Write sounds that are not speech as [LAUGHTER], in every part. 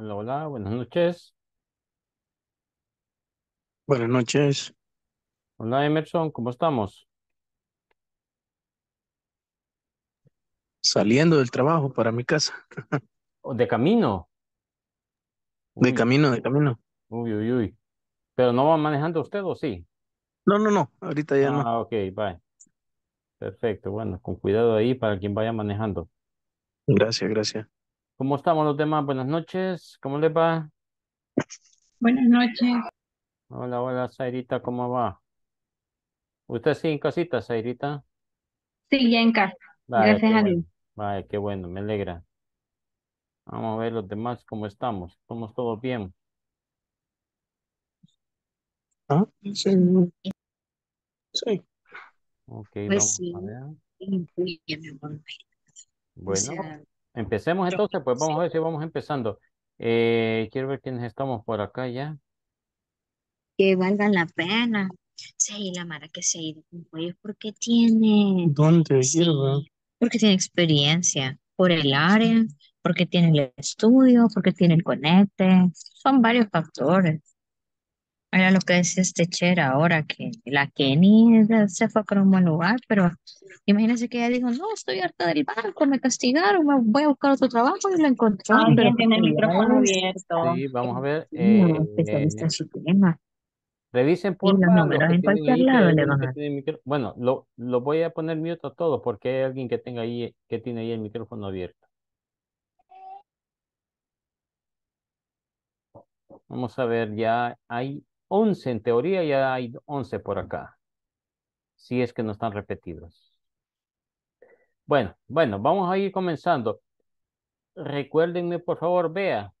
Hola, hola, buenas noches. Buenas noches. Hola Emerson, ¿cómo estamos? Saliendo del trabajo para mi casa. ¿O ¿De camino? De camino, de camino. uy, uy, uy. ¿Pero no va manejando usted o sí? No, no, no. Ahorita ya no. Ah, ok, bye. Perfecto, bueno, con cuidado ahí para quien vaya manejando. Gracias, gracias. ¿Cómo estamos los demás? Buenas noches. ¿Cómo les va? Buenas noches. Hola, hola, Zairita, ¿cómo va? ¿Usted sí en casita, Zairita? Sí, ya en casa. Gracias a Dios. qué bueno, me alegra. Vamos a ver los demás cómo estamos. ¿Estamos todos bien? Ah, sí. Sí. Ok, pues sí. Bueno. Empecemos entonces, pues vamos a ver si vamos empezando. Eh, quiero ver quiénes estamos por acá ya. Que valgan la pena. Sí, la Mara que se ha porque tiene... ¿Dónde Porque tiene experiencia, por el área, porque tiene el estudio, porque tiene el CONETE, Son varios factores. Era lo que decía este Cher ahora, que la Kenny se fue con un buen lugar, pero imagínense que ella dijo, no, estoy harta del barco, me castigaron, voy a buscar otro trabajo y lo encontró. Ah, pero tiene el micrófono abierto. Sí, vamos a ver. Eh, pues, tema. Revisen por favor. Bueno, lo, lo voy a poner mute a todos porque hay alguien que tenga ahí, que tiene ahí el micrófono abierto. Vamos a ver, ya hay 11 en teoría, ya hay 11 por acá. Si es que no están repetidos. Bueno, bueno, vamos a ir comenzando. Recuérdenme, por favor, vea.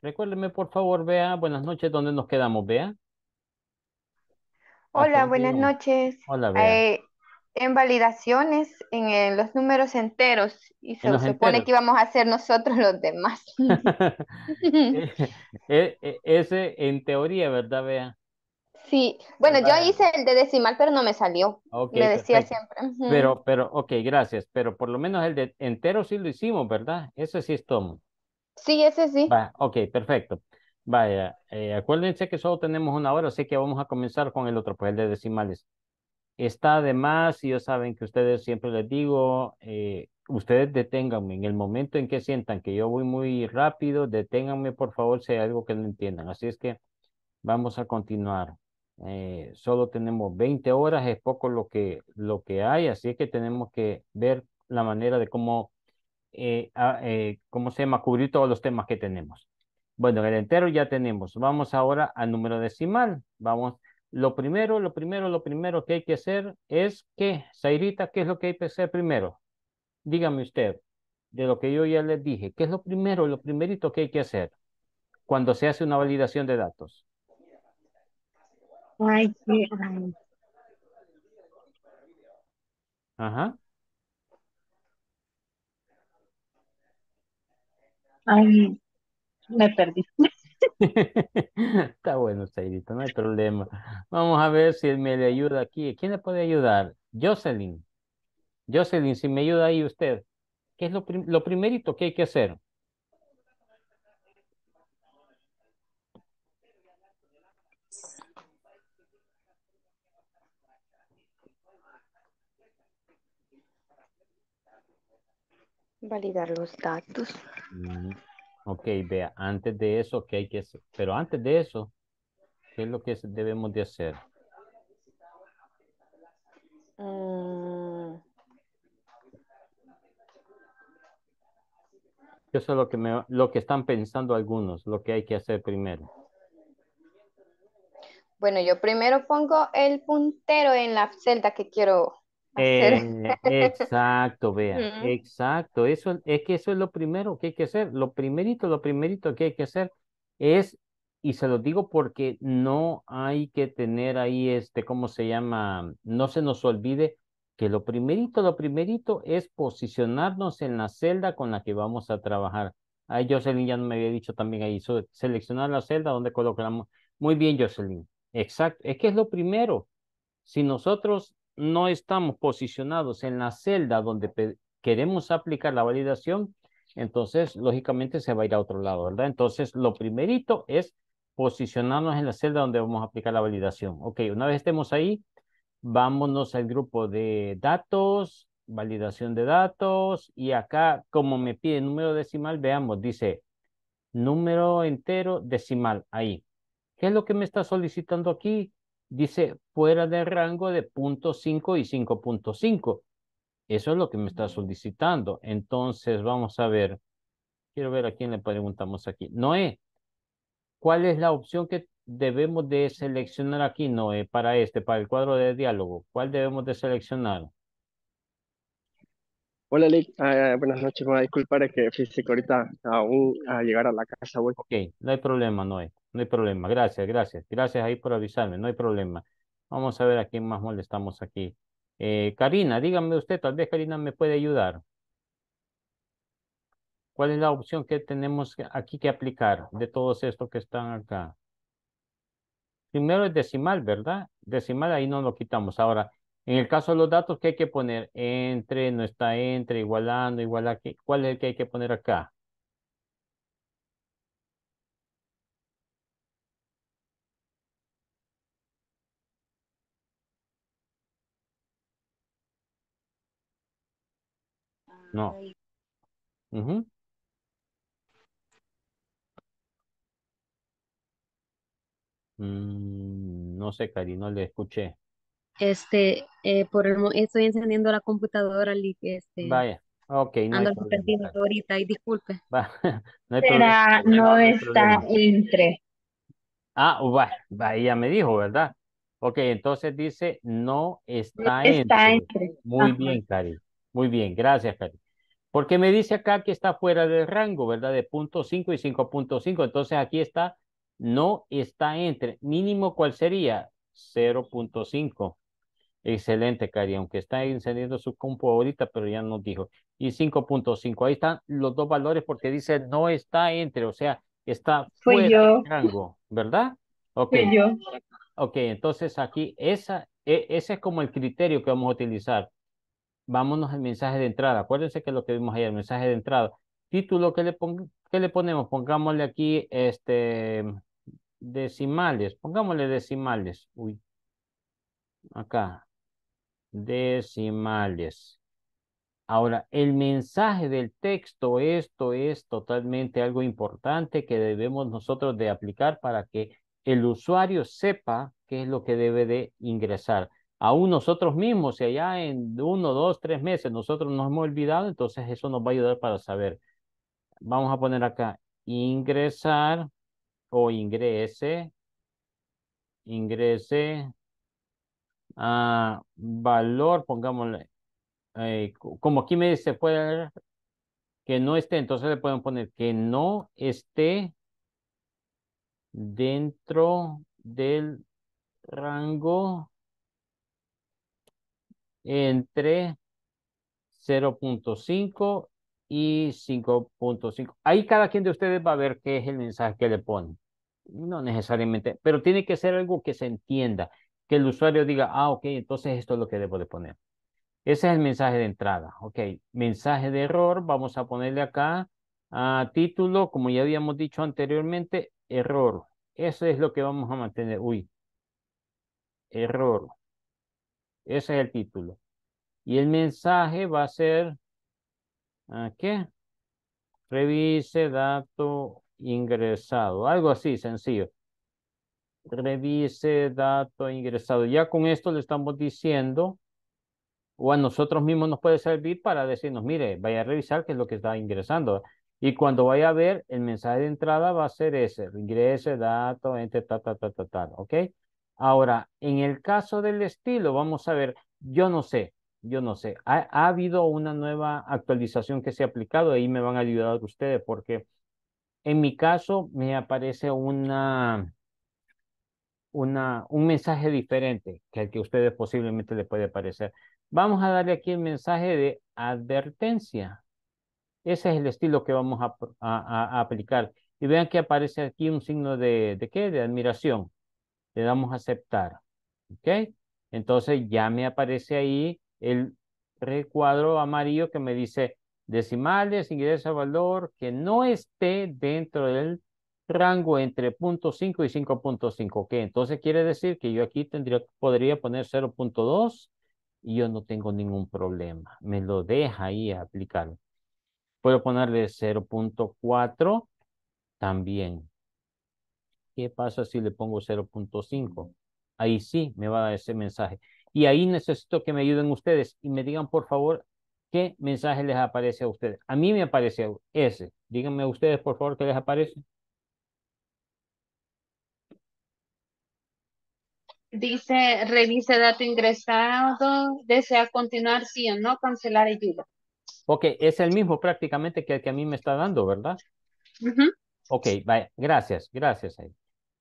Recuérdenme, por favor, vea. Buenas noches. ¿Dónde nos quedamos, vea. Hola, buenas noches. Hola, vea. Eh, en validaciones, en, los números enteros, y se supone que íbamos a hacer nosotros los demás. [LAUGHS] Eh, eh, eh, ese en teoría, ¿verdad, Bea? Sí, bueno, yo hice el de decimal, pero no me salió. le decía siempre. Pero, pero, ok, gracias. Pero por lo menos el de entero sí lo hicimos, ¿verdad? Ese sí es tomo. Sí, ese sí. ok, perfecto. Vaya, acuérdense que solo tenemos una hora, así que vamos a comenzar con el otro, pues el de decimales. Está además, y yo saben que ustedes siempre les digo, eh, ustedes deténganme. En el momento en que sientan que yo voy muy rápido, deténganme por favor si hay algo que no entiendan. Así es que vamos a continuar. Eh, solo tenemos 20 horas, es poco lo que, lo que hay, así es que tenemos que ver la manera de cómo, eh, ah, eh cómo se llama, cubrir todos los temas que tenemos. Bueno, el entero ya tenemos. Vamos ahora al número decimal. Vamos lo primero, lo primero, lo primero que hay que hacer es que, Zairita, ¿qué es lo que hay que hacer primero? Dígame usted, de lo que yo ya les dije, ¿qué es lo primero, lo primerito que hay que hacer cuando se hace una validación de datos? Ajá. Ay, me perdí. [LAUGHS] Está bueno, Saidito, no hay problema. Vamos a ver si él me le ayuda aquí. ¿Quién le puede ayudar? Jocelyn. Jocelyn, si me ayuda ahí usted, ¿qué es lo, primero lo primerito que hay que hacer? Validar los datos. Ok, vea, antes de eso, ¿qué hay que hacer? Pero antes de eso, ¿qué es lo que debemos de hacer? Mm. Eso es lo que, lo que están pensando algunos, lo que hay que hacer primero. Bueno, yo primero pongo el puntero en la celda que quiero eh, [LAUGHS] exacto, vea, exacto. Eso es que eso es lo primero que hay que hacer. Lo primerito, lo primerito que hay que hacer es, y se lo digo porque no hay que tener ahí este, ¿cómo se llama? No se nos olvide que lo primerito, lo primerito es posicionarnos en la celda con la que vamos a trabajar. ay Jocelyn ya me había dicho también ahí, seleccionar la celda donde colocamos. Muy bien, Jocelyn. Exacto. Es que es lo primero. Si nosotros no estamos posicionados en la celda donde queremos aplicar la validación, entonces lógicamente se va a ir a otro lado, ¿verdad? Entonces lo primerito es posicionarnos en la celda donde vamos a aplicar la validación. Ok, una vez estemos ahí, vámonos al grupo de datos, validación de datos, y acá como me pide número decimal, veamos, dice número entero decimal, ahí. ¿Qué es lo que me está solicitando aquí? dice fuera del rango de 0.5 y 5.5. Eso es lo que me está solicitando. Entonces, vamos a ver. Quiero ver a quién le preguntamos aquí. Noé, ¿cuál es la opción que debemos de seleccionar aquí, Noé, para este, para el cuadro de diálogo? ¿Cuál debemos de seleccionar? Hola, Lick. Ah, buenas noches. Me que físico ahorita aún a llegar a la casa Ok, no hay problema, Noé. No hay problema. Gracias, gracias. Gracias ahí por avisarme. No hay problema. Vamos a ver a quién más molestamos aquí. Eh, Karina, dígame usted, tal vez Karina me puede ayudar. ¿Cuál es la opción que tenemos aquí que aplicar de todos estos que están acá? Primero es decimal, ¿verdad? Decimal ahí no lo quitamos. Ahora, en el caso de los datos, ¿qué hay que poner? Entre, no está entre, igualando, igual aquí. ¿Cuál es el que hay que poner acá? No. Mm, no sé, Cari, no le escuché. Este, eh, por estoy encendiendo la computadora, este. Vaya, ok, no ando perdiendo ahorita y disculpe. [LAUGHS] no no, está entre. Ah, oh, va, va, ella me dijo, ¿verdad? Ok, entonces dice, no está, entre. Muy bien, Cari. Muy bien, gracias, Cari. Porque me dice acá que está fuera del rango, ¿verdad? De 0.5 y 5.5. Entonces aquí está, no está entre. Mínimo, ¿cuál sería? 0.5. Excelente, Cari, aunque está encendiendo su compu ahorita, pero ya nos dijo. Y 5.5. Ahí están los dos valores porque dice no está entre, o sea, está fuera del rango, ¿verdad? Ok. Ok, entonces aquí esa, e, ese es como el criterio que vamos a utilizar vámonos al mensaje de entrada. Acuérdense que es lo que vimos ayer, el mensaje de entrada. Título, que le, ¿qué le ponemos? Pongámosle aquí este, decimales. Pongámosle decimales. Uy. Acá. Decimales. Ahora, el mensaje del texto, esto es totalmente algo importante que debemos nosotros de aplicar para que el usuario sepa qué es lo que debe de ingresar aún nosotros mismos, si allá en uno, dos, tres meses nosotros nos hemos olvidado, entonces eso nos va a ayudar para saber. Vamos a poner acá ingresar o ingrese, ingrese a valor, pongámosle, eh, como aquí me dice, puede que no esté, entonces le pueden poner que no esté dentro del rango entre 0.5 y 5.5. Ahí cada quien de ustedes va a ver qué es el mensaje que le pone. No necesariamente, pero tiene que ser algo que se entienda, que el usuario diga, ah, ok, entonces esto es lo que debo de poner. Ese es el mensaje de entrada. Ok, mensaje de error, vamos a ponerle acá a título, como ya habíamos dicho anteriormente, error. Eso es lo que vamos a mantener. Uy, error. Ese es el título. Y el mensaje va a ser, ¿qué? Revise dato ingresado. Algo así, sencillo. Revise dato ingresado. Ya con esto le estamos diciendo, o a nosotros mismos nos puede servir para decirnos, mire, vaya a revisar qué es lo que está ingresando. Y cuando vaya a ver, el mensaje de entrada va a ser ese, ingrese dato, entre ta, ta, ta, ta, ¿ok? Ahora, en el caso del estilo, vamos a ver, yo no sé, yo no sé, ha, habido una nueva actualización que se ha aplicado, ahí me van a ayudar ustedes porque en mi caso me aparece una, un mensaje diferente que al que a ustedes posiblemente les puede parecer. Vamos a darle aquí el mensaje de advertencia. Ese es el estilo que vamos a, aplicar. Y vean que aparece aquí un signo de, De admiración le damos a aceptar. ¿Ok? Entonces ya me aparece ahí el recuadro amarillo que me dice decimales, ingresa valor que no esté dentro del rango entre 0.5 y 5.5. Ok, entonces quiere decir que yo aquí tendría, podría poner 0.2 y yo no tengo ningún problema. Me lo deja ahí aplicar. Puedo ponerle 0.4 también. ¿Qué pasa si le pongo 0.5? Ahí sí me va a dar ese mensaje. Y ahí necesito que me ayuden ustedes y me digan, por favor, qué mensaje les aparece a ustedes. A mí me aparece ese. Díganme a ustedes, por favor, qué les aparece. Dice, revise dato ingresado, desea continuar, sí o no, cancelar ayuda. Ok, es el mismo prácticamente que el que a mí me está dando, ¿verdad? Ok, vaya, gracias, gracias. ahí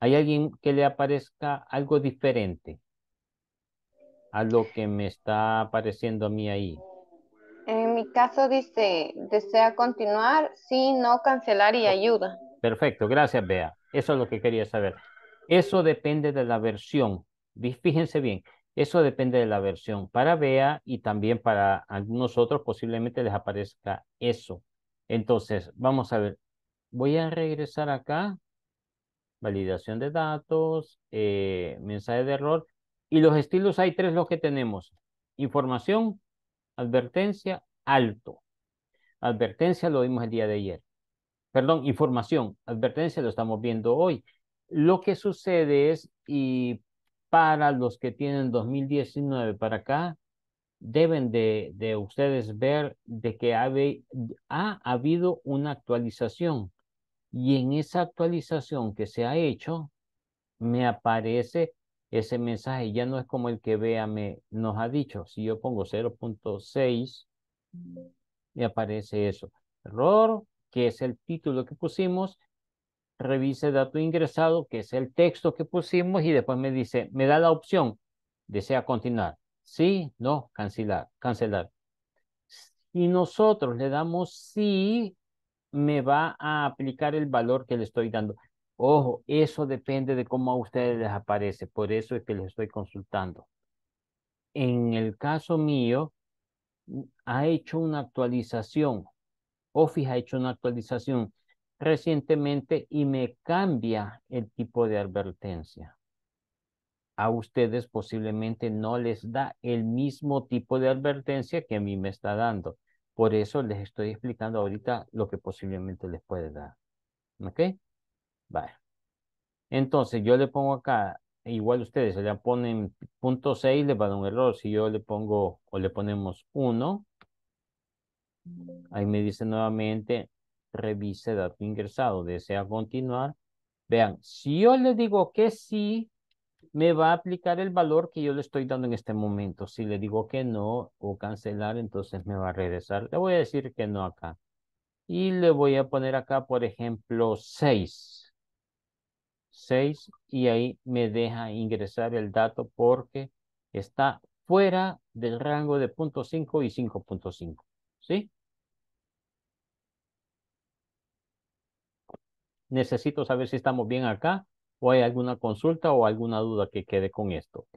hay alguien que le aparezca algo diferente a lo que me está apareciendo a mí ahí. En mi caso dice, desea continuar, sí, no cancelar y ayuda. Perfecto, gracias Bea. Eso es lo que quería saber. Eso depende de la versión. Fíjense bien, eso depende de la versión. Para Bea y también para algunos otros posiblemente les aparezca eso. Entonces, vamos a ver. Voy a regresar acá validación de datos, eh, mensaje de error. Y los estilos hay tres los que tenemos. Información, advertencia, alto. Advertencia lo vimos el día de ayer. Perdón, información, advertencia lo estamos viendo hoy. Lo que sucede es, y para los que tienen 2019 para acá, deben de, ustedes ver de que ha habido una actualización y en esa actualización que se ha hecho, me aparece ese mensaje. Ya no es como el que vea me nos ha dicho. Si yo pongo 0.6, me aparece eso. Error, que es el título que pusimos. Revise dato ingresado, que es el texto que pusimos. Y después me dice, me da la opción. Desea continuar. Sí, no, cancelar, cancelar. Y nosotros le damos sí me va a aplicar el valor que le estoy dando. Ojo, eso depende de cómo a ustedes les aparece, por eso es que les estoy consultando. En el caso mío, mm, ha hecho una actualización, Office ha hecho una actualización recientemente y me cambia el tipo de advertencia. A ustedes posiblemente no les da el mismo tipo de advertencia que a mí me está dando. Por eso les estoy explicando ahorita lo que posiblemente les puede dar. ¿Ok? Vale. Entonces yo le pongo acá, igual ustedes se le ponen punto 6, le va a dar un error. Si yo le pongo o le ponemos 1, ahí me dice nuevamente, revise dato ingresado, desea continuar. Vean, si yo le digo que sí, me va a aplicar el valor que yo le estoy dando en este momento. Si le digo que no o cancelar, entonces me va a regresar. Le voy a decir que no acá. Y le voy a poner acá, por ejemplo, 6. 6 y ahí me deja ingresar el dato porque está fuera del rango de 0.5 y 5.5. ¿Sí? Necesito saber si estamos bien acá o hay alguna consulta o alguna duda que quede con esto.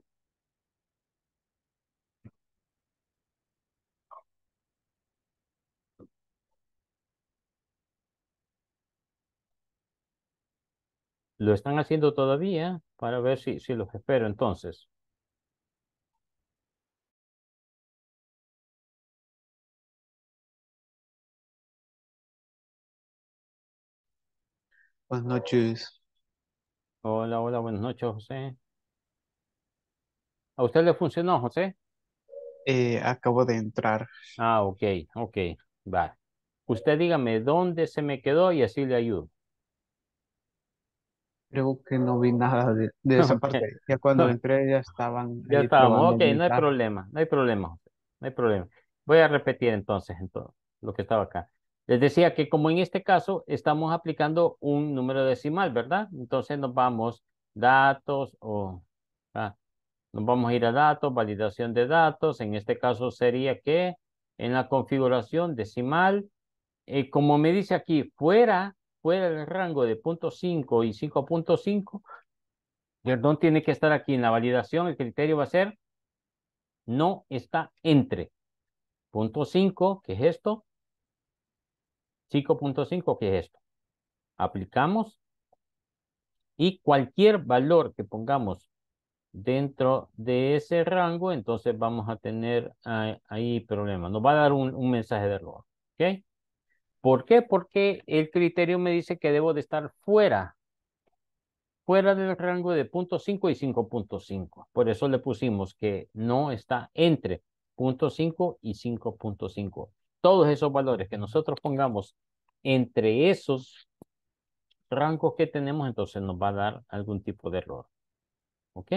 Lo están haciendo todavía para ver si, si los espero entonces. Buenas noches. Hola, hola, buenas noches, José. ¿A usted le funcionó, José? Eh, acabo de entrar. Ah, ok, ok, va. Usted dígame dónde se me quedó y así le ayudo. Creo que no vi nada de, esa [LAUGHS] parte. Ya cuando [LAUGHS] entré ya estaban. Ya estábamos, ok, no hay problema, no hay problema, José, no hay problema. Voy a repetir entonces, en todo lo que estaba acá. Les decía que como en este caso estamos aplicando un número decimal, ¿verdad? Entonces nos vamos datos o... Ah, nos vamos a ir a datos, validación de datos. En este caso sería que en la configuración decimal, eh, como me dice aquí, fuera, fuera el rango de 0.5 y 5.5, perdón, tiene que estar aquí en la validación. El criterio va a ser no está entre .5, que es esto, 5.5, que es esto. Aplicamos y cualquier valor que pongamos dentro de ese rango, entonces vamos a tener ah, ahí problemas. Nos va a dar un, mensaje de error. ¿Ok? ¿Por qué? Porque el criterio me dice que debo de estar fuera, fuera del rango de 0.5 y 5.5. Por eso le pusimos que no está entre 0.5 y 5.5 todos esos valores que nosotros pongamos entre esos rangos que tenemos, entonces nos va a dar algún tipo de error. ¿Ok?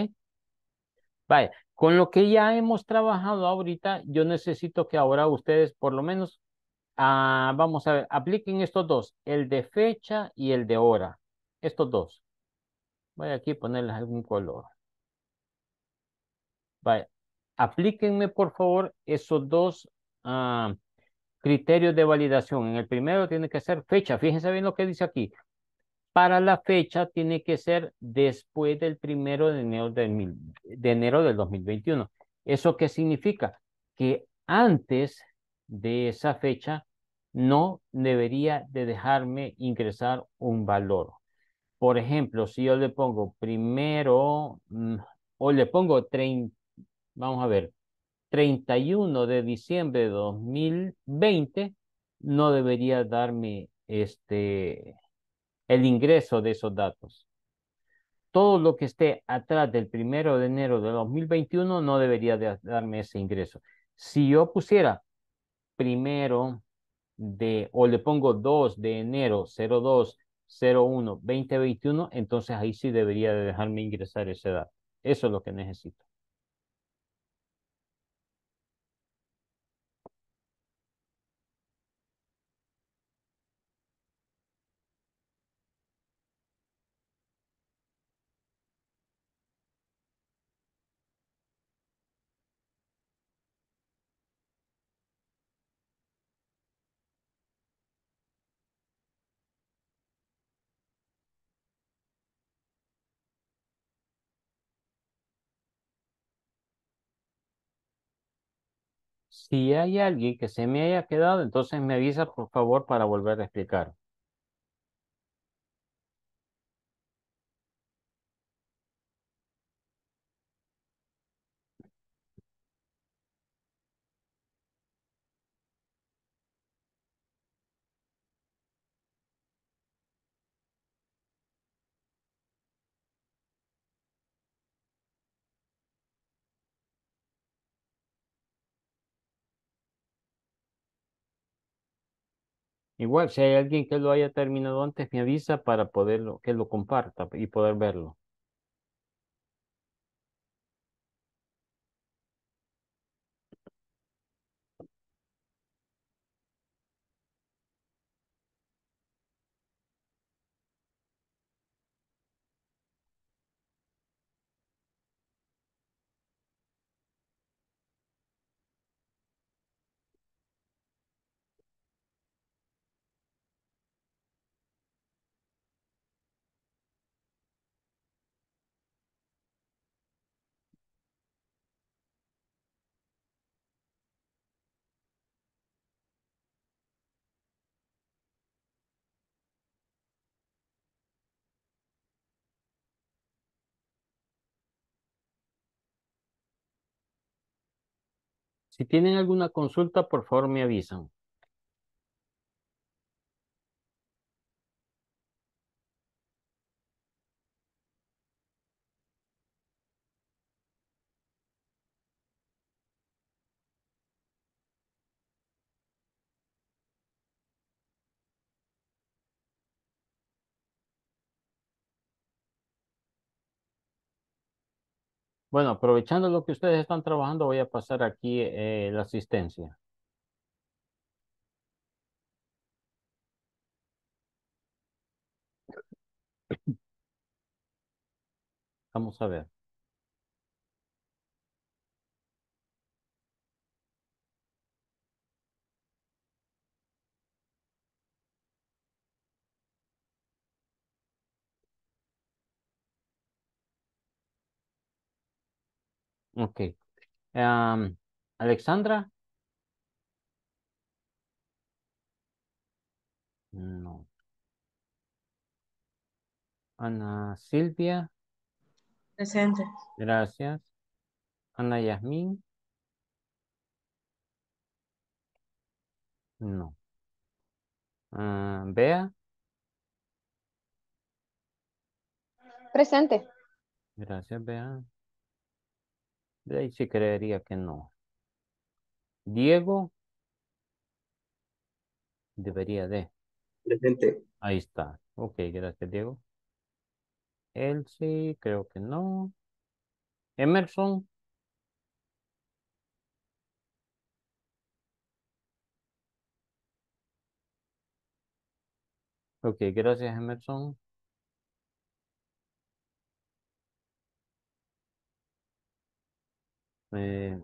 Vaya, con lo que ya hemos trabajado ahorita, yo necesito que ahora ustedes por lo menos, ah, vamos a ver, apliquen estos dos, el de fecha y el de hora. Estos dos. Voy aquí a ponerles algún color. Vaya, aplíquenme por favor esos dos ah, criterios de validación. En el primero tiene que ser fecha. Fíjense bien lo que dice aquí. Para la fecha tiene que ser después del primero de enero del, de enero del 2021. ¿Eso qué significa? Que antes de esa fecha no debería de dejarme ingresar un valor. Por ejemplo, si yo le pongo primero, mm, o le pongo 30, vamos a ver, 31 de diciembre de 2020 no debería darme este, el ingreso de esos datos. Todo lo que esté atrás del primero de enero de 2021 no debería darme ese ingreso. Si yo pusiera primero de, o le pongo 2 de enero 02 01 2021, entonces ahí sí debería de dejarme ingresar ese dato. Eso es lo que necesito. Si hay alguien que se me haya quedado, entonces me avisa por favor para volver a explicar. Igual, si hay alguien que lo haya terminado antes, me avisa para poderlo, que lo comparta y poder verlo. Si tienen alguna consulta, por favor me avisan. Bueno, aprovechando lo que ustedes están trabajando, voy a pasar aquí eh, la asistencia. Vamos a ver. Ok. Alexandra. No. Ana Silvia. Presente. Gracias. Ana Yasmín. No. Ah, Bea. Presente. Gracias, Bea ahí sí creería que no. Diego. Debería de. Ahí está. Ok, gracias, Diego. sí creo que no. Emerson. Ok, gracias, Emerson. Eh,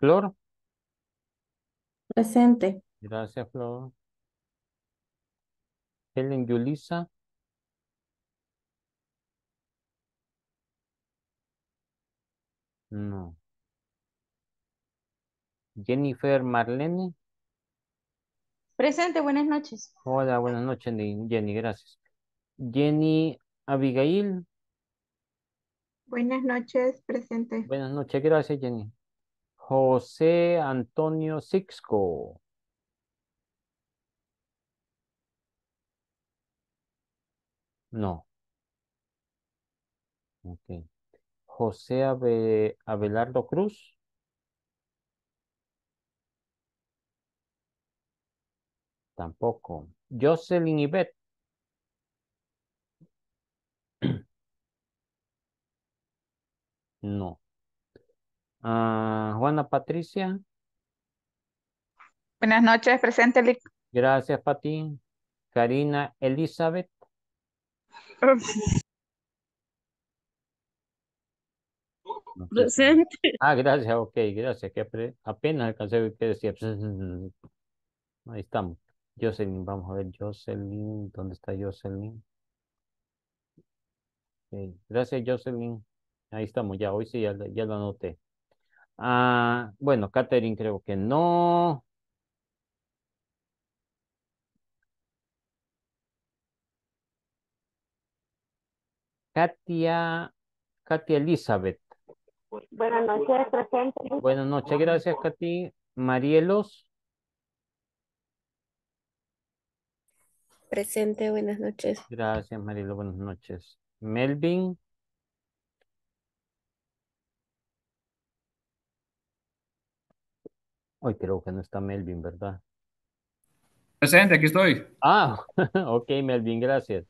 Flor. Presente. Gracias, Flor. Helen Yulisa. No. Jennifer Marlene. Presente, buenas noches. Hola, buenas noches, Jenny, gracias. Jenny Abigail. Buenas noches, presente. Buenas noches, gracias, Jenny. José Antonio Sixco. No. Ok. José Abelardo Cruz. Tampoco. Jocelyn Ibet. [CLEARS THROAT] No. Ah, Juana Patricia. Buenas noches, presente. Gracias, Pati. Karina Elizabeth. Presente. Ah, gracias, ok, gracias. apenas alcancé qué decía. [LAUGHS] Ahí estamos. Jocelyn, vamos a ver, Jocelyn, ¿dónde está Jocelyn? Gracias, Jocelyn. Ahí estamos, ya hoy sí, ya, lo anoté. Ah, bueno, Catherine creo que no. Katia, Katia Elizabeth. Buenas noches, presente. Buenas noches, gracias, Katy. Marielos. Presente, buenas noches. Gracias, Marielos, buenas noches. Melvin. Hoy creo que no está Melvin, ¿verdad? Presente, aquí estoy. Ah, [LAUGHS] ok, Melvin, gracias.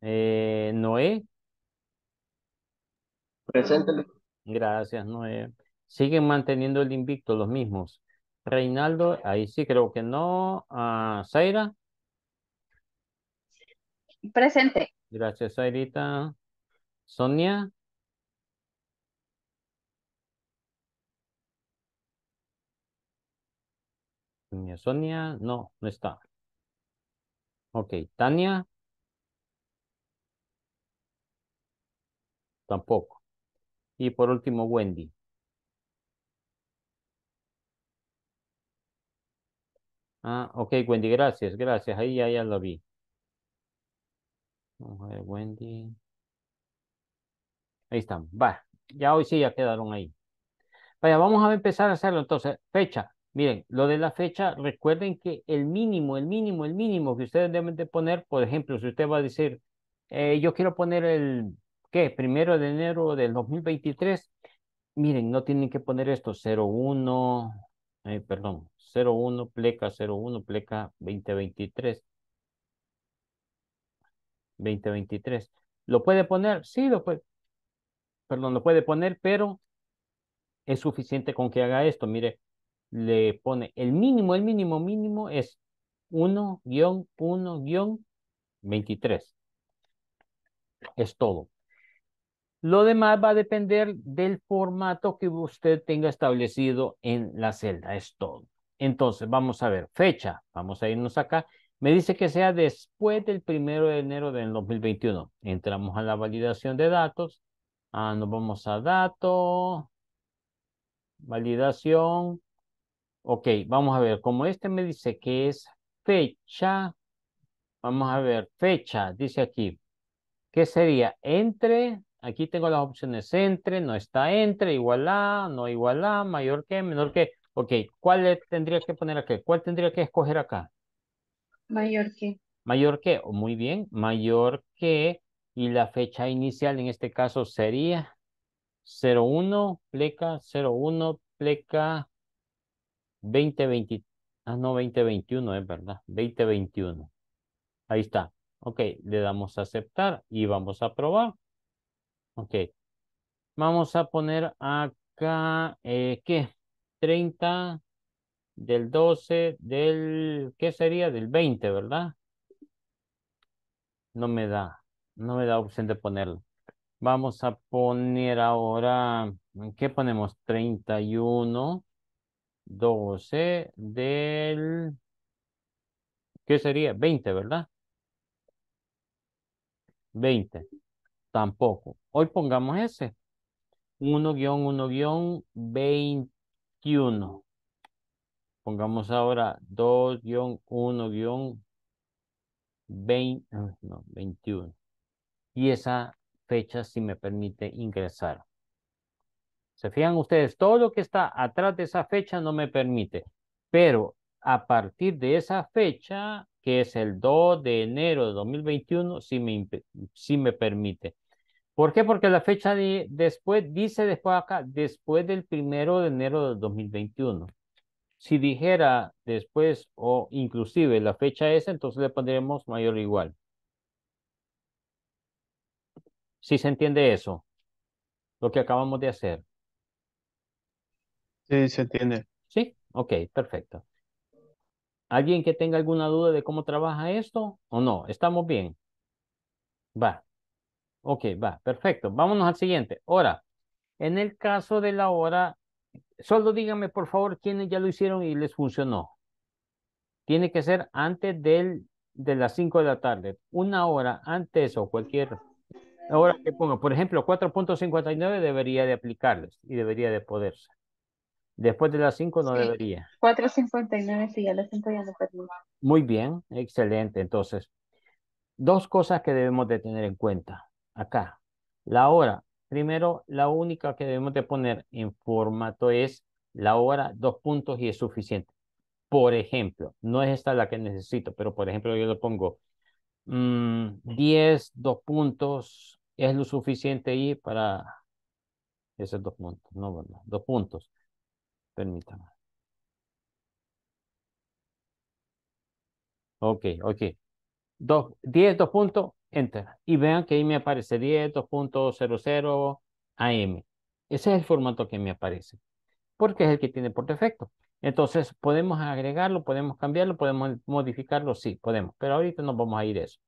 Eh, Noé. Presente. Gracias, Noé. Siguen manteniendo el invicto los mismos. Reinaldo, ahí sí creo que no. Ah, Zaira. Presente. Gracias, Zairita. Sonia. Sonia, no, no está. Ok, Tania. Tampoco. Y por último, Wendy. Ah, ok, Wendy, gracias, gracias. Ahí ya, ya la vi. Vamos a ver, Wendy. Ahí están. Va. Ya hoy sí ya quedaron ahí. Vaya, vamos a empezar a hacerlo entonces. Fecha. Miren, lo de la fecha, recuerden que el mínimo, el mínimo, el mínimo que ustedes deben de poner, por ejemplo, si usted va a decir, eh, yo quiero poner el, ¿qué? Primero de enero del 2023, miren, no tienen que poner esto, 01, eh, perdón, 01, pleca, 01, pleca, 2023. 2023. ¿Lo puede poner? Sí, lo puede. Perdón, lo puede poner, pero es suficiente con que haga esto. Mire, le pone el mínimo, el mínimo mínimo es 1-1-23. Es todo. Lo demás va a depender del formato que usted tenga establecido en la celda. Es todo. Entonces, vamos a ver, fecha. Vamos a irnos acá. Me dice que sea después del primero de enero del 2021. Entramos a la validación de datos. Ah, nos vamos a datos. Validación. Ok, vamos a ver, como este me dice que es fecha, vamos a ver, fecha, dice aquí, ¿qué sería? Entre, aquí tengo las opciones entre, no está entre, igual a, no igual a, mayor que, menor que. Ok, ¿cuál tendría que poner aquí? ¿Cuál tendría que escoger acá? Mayor que. Mayor que, muy bien, mayor que, y la fecha inicial en este caso sería 01, pleca 01, pleca 2020, ah, no, 2021, es verdad, 2021. Ahí está. Ok, le damos a aceptar y vamos a probar. Ok. Vamos a poner acá, eh, ¿qué? 30 del 12 del, ¿qué sería? Del 20, ¿verdad? No me da, no me da opción de ponerlo. Vamos a poner ahora, ¿qué ponemos? 31 12 del... ¿Qué sería? 20, ¿verdad? 20. Tampoco. Hoy pongamos ese. 1-1-21. Pongamos ahora 2-1-21. 21. Ah, y esa fecha sí me permite ingresar. Se fijan ustedes, todo lo que está atrás de esa fecha no me permite, pero a partir de esa fecha, que es el 2 de enero de 2021, sí me, me permite. ¿Por qué? Porque la fecha después dice después acá, después del 1 de enero de 2021. Si dijera después o inclusive la fecha es, entonces le pondríamos mayor o igual. Si ¿Sí se entiende eso, lo que acabamos de hacer. Sí, se entiende. Sí, ok, perfecto. ¿Alguien que tenga alguna duda de cómo trabaja esto o no? ¿Estamos bien? Va. Ok, va, perfecto. Vámonos al siguiente. Ahora, En el caso de la hora, solo díganme por favor quiénes ya lo hicieron y les funcionó. Tiene que ser antes del, de las 5 de la tarde. Una hora antes o cualquier hora que ponga. Por ejemplo, 4.59 debería de aplicarles y debería de poderse. Después de las 5 no debería. 4.59, sí, ya las 5 ya no perdimos. Muy bien, excelente. Entonces, dos cosas que debemos de tener en cuenta acá. La hora. Primero, la única que debemos de poner en formato es la hora, dos puntos y es suficiente. Por ejemplo, no es esta la que necesito, pero por ejemplo yo le pongo 10, mm, dos puntos, es lo suficiente ahí para esos dos puntos, no, ¿verdad? dos puntos. Permítanme. Ok, ok. Dos, 10, dos puntos, enter. Y vean que ahí me aparece 10, 2.00 AM. Ese es el formato que me aparece. Porque es el que tiene por defecto. Entonces, podemos agregarlo, podemos cambiarlo, podemos modificarlo, sí, podemos. Pero ahorita nos vamos a ir a eso.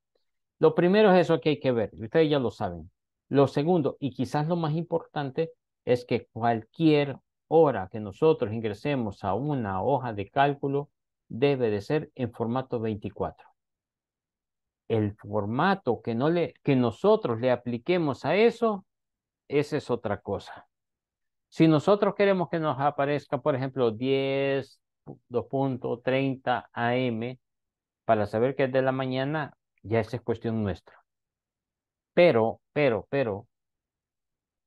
Lo primero es eso que hay que ver. Ustedes ya lo saben. Lo segundo, y quizás lo más importante, es que cualquier hora que nosotros ingresemos a una hoja de cálculo debe de ser en formato 24. El formato que, no le, que nosotros le apliquemos a eso, esa es otra cosa. Si nosotros queremos que nos aparezca, por ejemplo, 10, 2.30 AM, para saber que es de la mañana, ya esa es cuestión nuestra. Pero, pero, pero,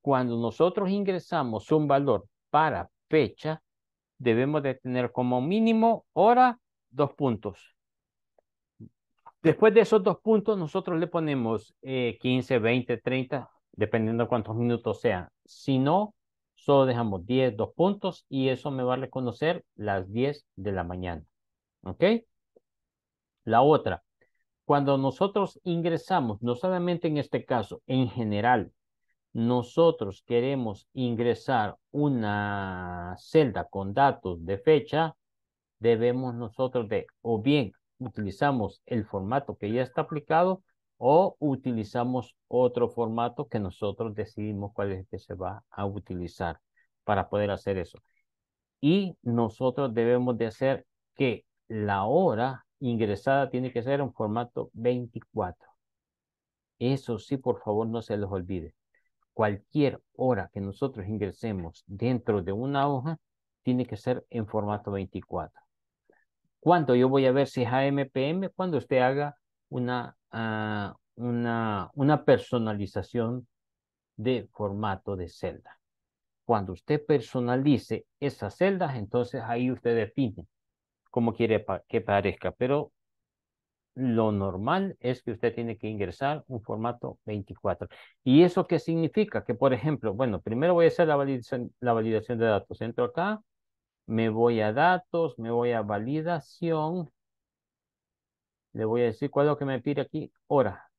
cuando nosotros ingresamos un valor para fecha, debemos de tener como mínimo hora dos puntos. Después de esos dos puntos, nosotros le ponemos eh, 15, 20, 30, dependiendo cuántos minutos sean. Si no, solo dejamos 10, dos puntos y eso me va a reconocer las 10 de la mañana. ¿Ok? La otra, cuando nosotros ingresamos, no solamente en este caso, en general, nosotros queremos ingresar una celda con datos de fecha, debemos nosotros de, o bien utilizamos el formato que ya está aplicado o utilizamos otro formato que nosotros decidimos cuál es el que se va a utilizar para poder hacer eso. Y nosotros debemos de hacer que la hora ingresada tiene que ser un formato 24. Eso sí, por favor, no se los olvide cualquier hora que nosotros ingresemos dentro de una hoja tiene que ser en formato 24. ¿Cuándo yo voy a ver si es AMPM? Cuando usted haga una, ah, una, una personalización de formato de celda. Cuando usted personalice esas celdas, entonces ahí usted define cómo quiere que parezca. Pero lo normal es que usted tiene que ingresar un formato 24. ¿Y eso qué significa? Que, por ejemplo, bueno, primero voy a hacer la validación, de datos. Entro acá, me voy a datos, me voy a validación. Le voy a decir cuál es lo que me pide aquí, hora.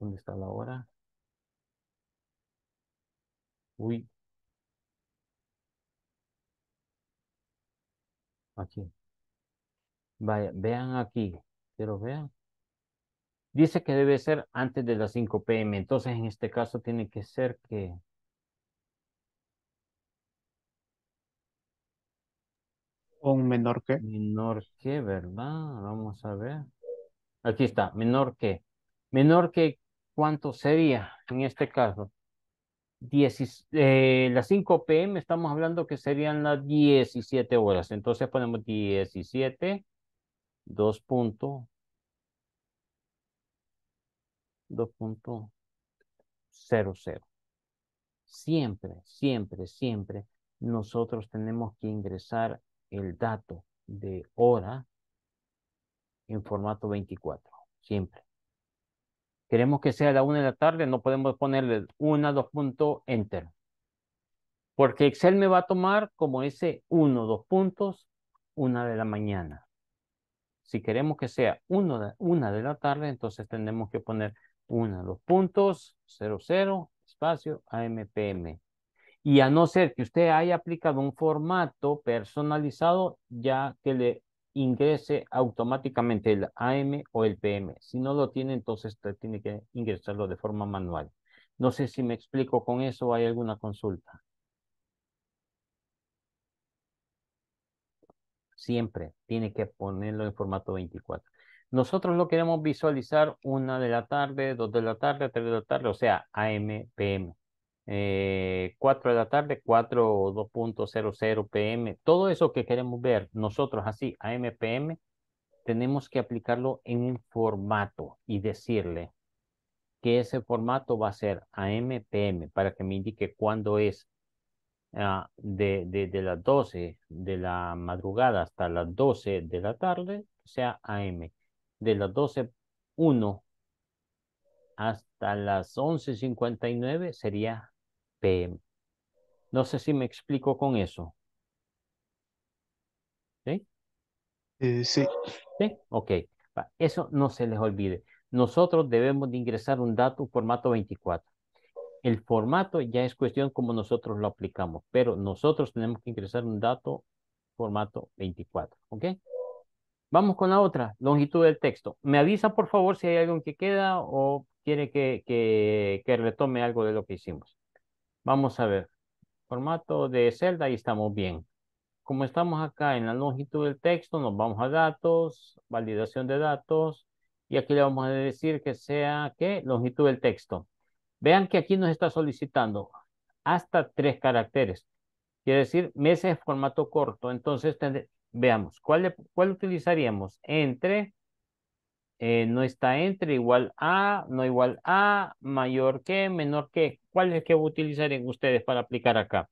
¿Dónde está la hora? Uy. Aquí vean aquí, quiero ver vean. Dice que debe ser antes de las 5 pm, entonces en este caso tiene que ser que... Un menor que. Menor que, ¿verdad? Vamos a ver. Aquí está, menor que. Menor que, ¿cuánto sería en este caso? Eh, las 5 pm estamos hablando que serían las 17 horas. Entonces ponemos 17 punto 2.00. Siempre, siempre, siempre nosotros tenemos que ingresar el dato de hora en formato 24. Siempre. Queremos que sea la una de la tarde, no podemos ponerle 1, dos punto enter. Porque Excel me va a tomar como ese 1, 2 puntos, una de la mañana. Si queremos que sea una de la tarde, entonces tenemos que poner una, los puntos, 00, espacio, AMPM. Y a no ser que usted haya aplicado un formato personalizado, ya que le ingrese automáticamente el AM o el PM. Si no lo tiene, entonces usted tiene que ingresarlo de forma manual. No sé si me explico con eso, ¿hay alguna consulta? siempre tiene que ponerlo en formato 24. Nosotros lo queremos visualizar una de la tarde, dos de la tarde, tres de la tarde, o sea, AM, PM. 4 de la tarde, 4 2.00 PM. Todo eso que queremos ver nosotros así, AM, PM, tenemos que aplicarlo en un formato y decirle que ese formato va a ser AM, PM, para que me indique cuándo es Ah, de, las 12 de la madrugada hasta las 12 de la tarde, sea, AM, de las 12.1 hasta las 11.59 sería PM. No sé si me explico con eso. ¿Sí? Eh, sí. Sí, ok. Eso no se les olvide. Nosotros debemos de ingresar un dato formato 24. El formato ya es cuestión como nosotros lo aplicamos, pero nosotros tenemos que ingresar un dato formato 24, ¿ok? Vamos con la otra, longitud del texto. Me avisa, por favor, si hay algo que queda o quiere que, que, que retome algo de lo que hicimos. Vamos a ver. Formato de celda, ahí estamos bien. Como estamos acá en la longitud del texto, nos vamos a datos, validación de datos, y aquí le vamos a decir que sea, ¿qué? Longitud del texto. Vean que aquí nos está solicitando hasta tres caracteres. Quiere decir meses en formato corto. Entonces, veamos, ¿cuál, ¿cuál utilizaríamos? Entre, eh, no está entre, igual a, no igual a, mayor que, menor que. ¿Cuál es el que utilizarían ustedes para aplicar acá?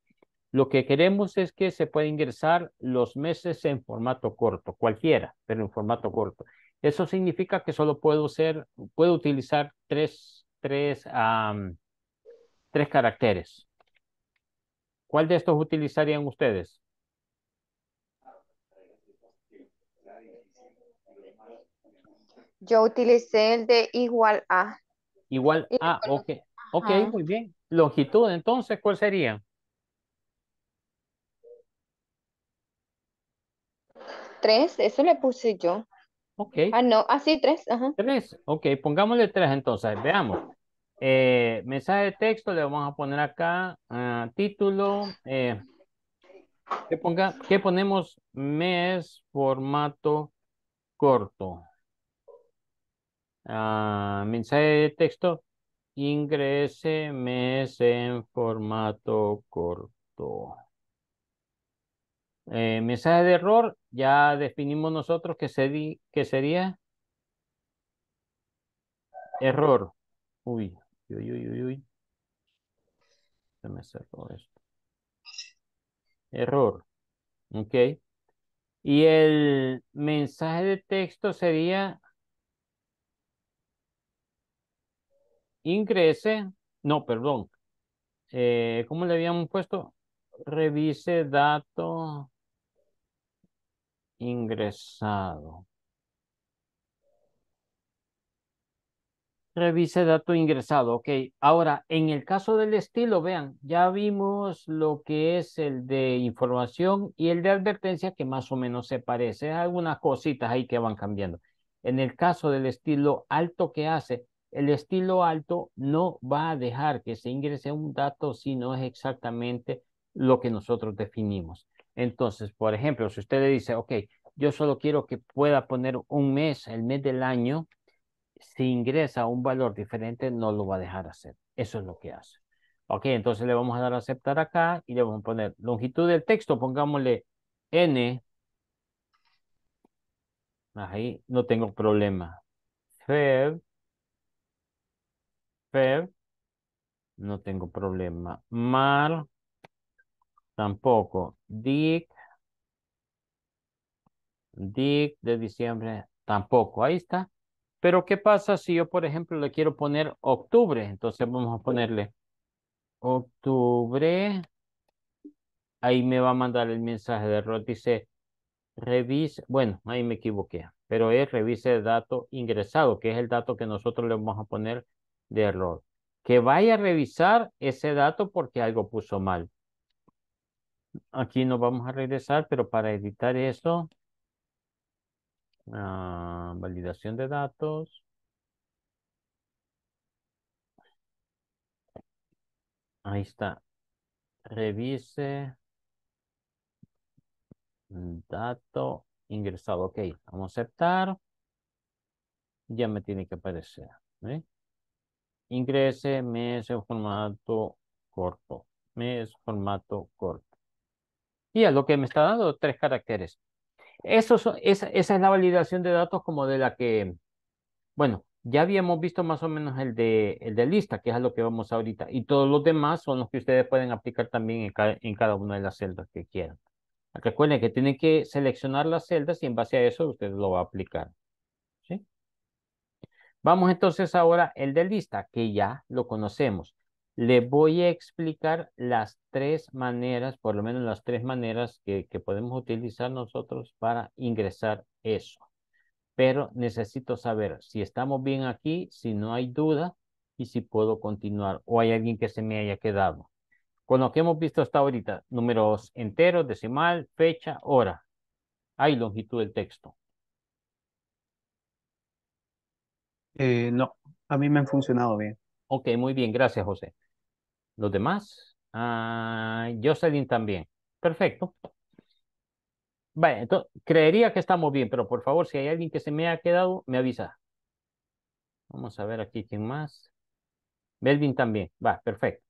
Lo que queremos es que se pueda ingresar los meses en formato corto, cualquiera, pero en formato corto. Eso significa que solo puedo, ser, puedo utilizar tres tres, tres caracteres. ¿Cuál de estos utilizarían ustedes? Yo utilicé el de igual a. Igual a, ok. Ok, muy bien. Longitud, entonces, ¿cuál sería? tres eso le puse yo. Ok. Ah, no, así ah, tres Tres, ok, pongámosle tres entonces, veamos. Eh, mensaje de texto le vamos a poner acá ah, título. Eh, que, ponga, que ponemos mes formato corto. Ah, mensaje de texto. Ingrese mes en formato corto. Eh, mensaje de error. Ya definimos nosotros qué sería error. Uy, Uy, uy, uy, uy. Se me cerró esto. Error. Ok. Y el mensaje de texto sería ingrese, no, perdón. Eh, ¿Cómo le habíamos puesto? Revise dato ingresado. Revise dato ingresado. Ok, ahora en el caso del estilo, vean, ya vimos lo que es el de información y el de advertencia que más o menos se parece. algunas cositas ahí que van cambiando. En el caso del estilo alto que hace, el estilo alto no va a dejar que se ingrese un dato si no es exactamente lo que nosotros definimos. Entonces, por ejemplo, si usted le dice, ok, yo solo quiero que pueda poner un mes, el mes del año, si ingresa un valor diferente, no lo va a dejar hacer. Eso es lo que hace. Ok, entonces le vamos a dar a aceptar acá y le vamos a poner longitud del texto, pongámosle n. Ahí no tengo problema. Feb. Feb. No tengo problema. Mar. Tampoco. Dick. Dick de diciembre. Tampoco. Ahí está. Pero ¿qué pasa si yo, por ejemplo, le quiero poner octubre? Entonces vamos a ponerle octubre. Ahí me va a mandar el mensaje de error. Dice, revise, bueno, ahí me equivoqué, pero es revise el dato ingresado, que es el dato que nosotros le vamos a poner de error. Que vaya a revisar ese dato porque algo puso mal. Aquí nos vamos a regresar, pero para editar eso, Ah, validación de datos. Ahí está. Revise dato ingresado. Ok, vamos a aceptar. Ya me tiene que aparecer. ¿eh? Ingrese mes en formato corto. Mes formato corto. Y a lo que me está dando tres caracteres. Eso esa, es la validación de datos como de la que, bueno, ya habíamos visto más o menos el de, el de lista, que es a lo que vamos ahorita. Y todos los demás son los que ustedes pueden aplicar también en cada, una de las celdas que quieran. Recuerden que tienen que seleccionar las celdas y en base a eso usted lo va a aplicar. ¿sí? Vamos entonces ahora el de lista, que ya lo conocemos. Le voy a explicar las tres maneras, por lo menos las tres maneras que, podemos utilizar nosotros para ingresar eso. Pero necesito saber si estamos bien aquí, si no hay duda y si puedo continuar o hay alguien que se me haya quedado. Con lo que hemos visto hasta ahorita, números enteros, decimal, fecha, hora. Hay longitud del texto. Eh, no, a mí me han funcionado bien. Ok, muy bien, gracias José. Los demás. Ah, Jocelyn también. Perfecto. Vale, entonces, creería que estamos bien, pero por favor, si hay alguien que se me ha quedado, me avisa. Vamos a ver aquí quién más. Melvin también. Va, perfecto.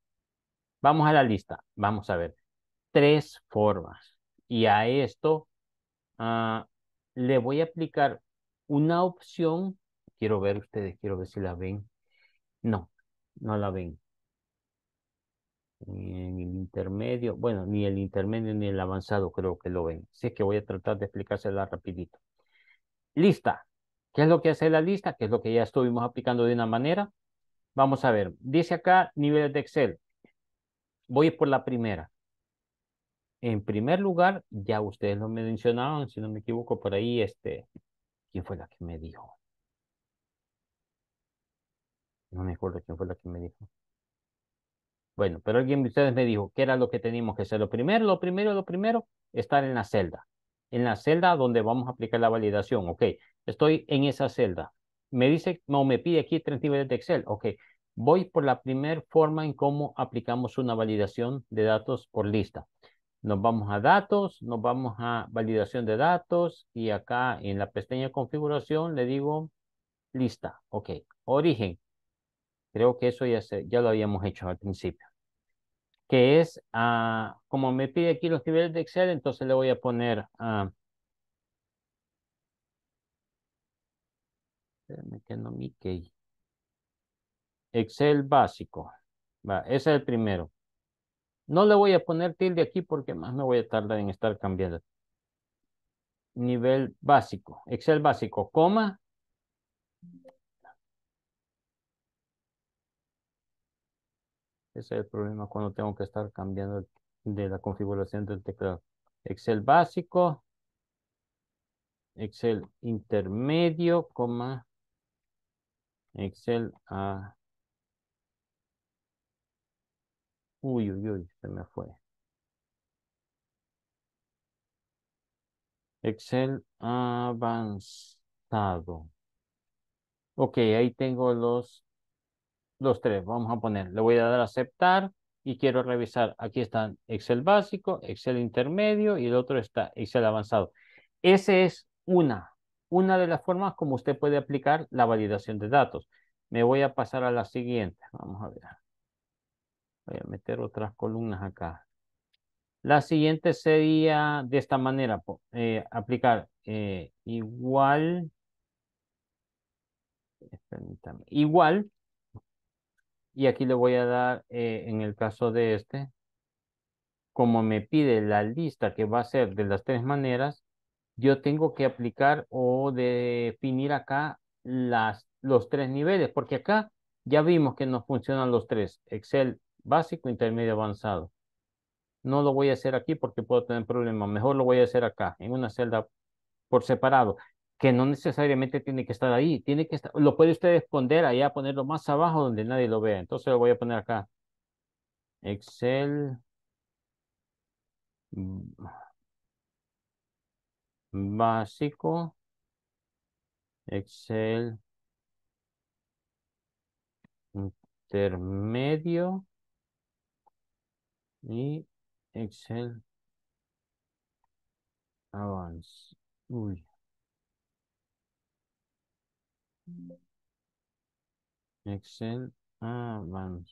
Vamos a la lista. Vamos a ver. Tres formas. Y a esto ah, le voy a aplicar una opción. Quiero ver ustedes, quiero ver si la ven. No, no la ven en el intermedio, bueno, ni el intermedio ni el avanzado creo que lo ven. Así que voy a tratar de explicársela rapidito. Lista. ¿Qué es lo que hace la lista? qué es lo que ya estuvimos aplicando de una manera. Vamos a ver. Dice acá niveles de Excel. Voy por la primera. En primer lugar, ya ustedes lo mencionaron, si no me equivoco, por ahí, este, ¿quién fue la que me dijo? No me acuerdo quién fue la que me dijo. Bueno, pero alguien de ustedes me dijo, ¿qué era lo que teníamos que hacer? Lo primero, lo primero, lo primero, estar en la celda. En la celda donde vamos a aplicar la validación. Ok, estoy en esa celda. Me dice, no, me pide aquí 30 niveles de Excel. Ok, voy por la primera forma en cómo aplicamos una validación de datos por lista. Nos vamos a datos, nos vamos a validación de datos y acá en la pestaña configuración le digo lista. Ok, origen. Creo que eso ya, ya lo habíamos hecho al principio. Que es, ah, como me pide aquí los niveles de Excel, entonces le voy a poner... a... Ah, Excel básico. Va, ese es el primero. No le voy a poner tilde aquí porque más me voy a tardar en estar cambiando. Nivel básico. Excel básico, coma. Ese es el problema cuando tengo que estar cambiando de la configuración del teclado. Excel básico, Excel intermedio, coma, Excel a... uy, uy, uy, se me fue. Excel avanzado. Ok, ahí tengo los los tres, vamos a poner, le voy a dar a aceptar y quiero revisar, aquí están Excel básico, Excel intermedio y el otro está Excel avanzado. Esa es una, una de las formas como usted puede aplicar la validación de datos. Me voy a pasar a la siguiente, vamos a ver. Voy a meter otras columnas acá. La siguiente sería de esta manera, eh, aplicar eh, igual, igual y aquí le voy a dar, eh, en el caso de este, como me pide la lista que va a ser de las tres maneras, yo tengo que aplicar o definir acá las, los tres niveles, porque acá ya vimos que nos funcionan los tres, Excel básico, intermedio, avanzado. No lo voy a hacer aquí porque puedo tener problemas, mejor lo voy a hacer acá, en una celda por separado que no necesariamente tiene que estar ahí, tiene que estar, lo puede usted esconder allá, ponerlo más abajo donde nadie lo vea. Entonces lo voy a poner acá. Excel mm. básico Excel intermedio y Excel avance. Uy. Excel avanzado.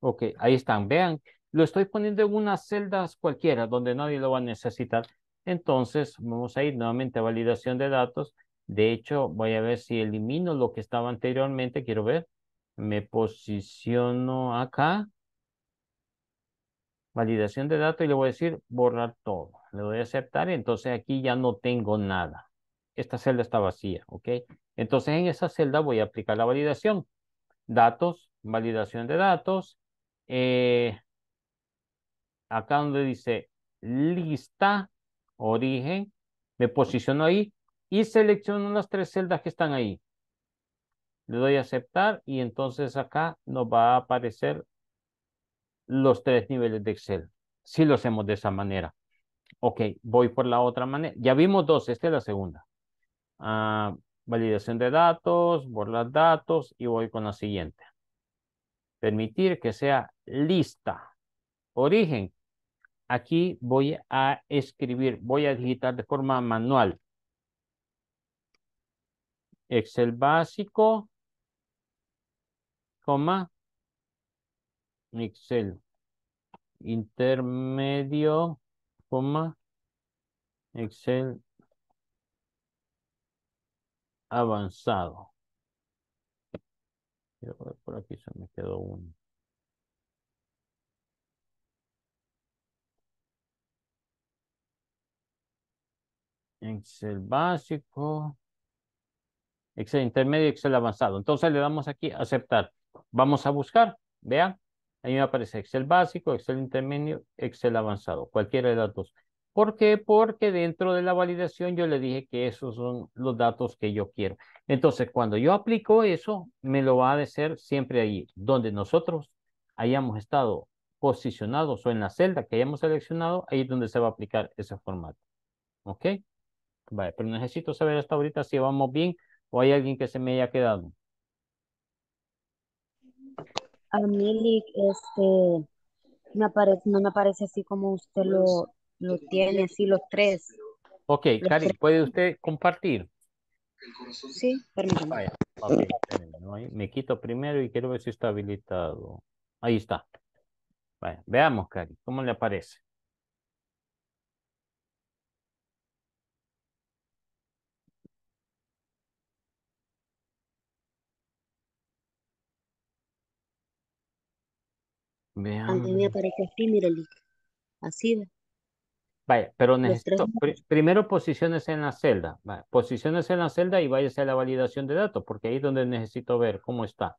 Ok, ahí están. Vean, lo estoy poniendo en unas celdas cualquiera donde nadie lo va a necesitar. Entonces, vamos a ir nuevamente a validación de datos. De hecho, voy a ver si elimino lo que estaba anteriormente. Quiero ver. Me posiciono acá validación de datos y le voy a decir borrar todo. Le doy a aceptar y entonces aquí ya no tengo nada. Esta celda está vacía, ¿ok? Entonces en esa celda voy a aplicar la validación. Datos, validación de datos. Eh, acá donde dice lista, origen, me posiciono ahí y selecciono las tres celdas que están ahí. Le doy a aceptar y entonces acá nos va a aparecer los tres niveles de Excel. Si lo hacemos de esa manera. Ok, voy por la otra manera. Ya vimos dos, esta es la segunda. Ah, validación de datos, borrar datos y voy con la siguiente. Permitir que sea lista. Origen. Aquí voy a escribir, voy a digitar de forma manual. Excel básico, coma, Excel. Intermedio, coma, Excel avanzado. Por aquí se me quedó uno. Excel básico. Excel intermedio, Excel avanzado. Entonces le damos aquí aceptar. Vamos a buscar. Vean. Ahí me aparece Excel básico, Excel intermedio, Excel avanzado, cualquiera de datos. ¿Por qué? Porque dentro de la validación yo le dije que esos son los datos que yo quiero. Entonces, cuando yo aplico eso, me lo va a decir siempre ahí, donde nosotros hayamos estado posicionados o en la celda que hayamos seleccionado, ahí es donde se va a aplicar ese formato. ¿Ok? Vale, pero necesito saber hasta ahorita si vamos bien o hay alguien que se me haya quedado. A este, me aparece, no me aparece así como usted lo, lo tiene, así los tres. Ok, Cari, ¿puede usted compartir? Sí, permítame. me quito primero y quiero ver si está habilitado. Ahí está. veamos, Cari, ¿cómo le aparece? me aparece así, Así Vaya, pero necesito primero posiciones en la celda. posiciones en la celda y váyase a la validación de datos, porque ahí es donde necesito ver cómo está.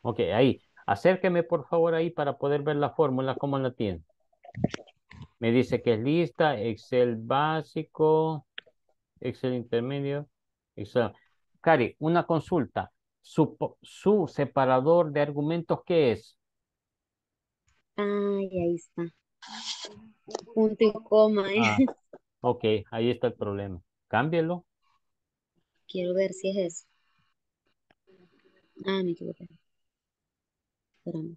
Ok, ahí. Acérqueme, por favor, ahí para poder ver la fórmula, cómo la tiene. Me dice que es lista, Excel básico, Excel intermedio, Excel. Cari, una consulta su, su separador de argumentos, ¿qué es? Ah, ahí está. Punto y coma. ¿eh? Ah, [LAUGHS] ok, ahí está el problema. Cámbielo. Quiero ver si es eso. Ah, me equivoqué. Espérame.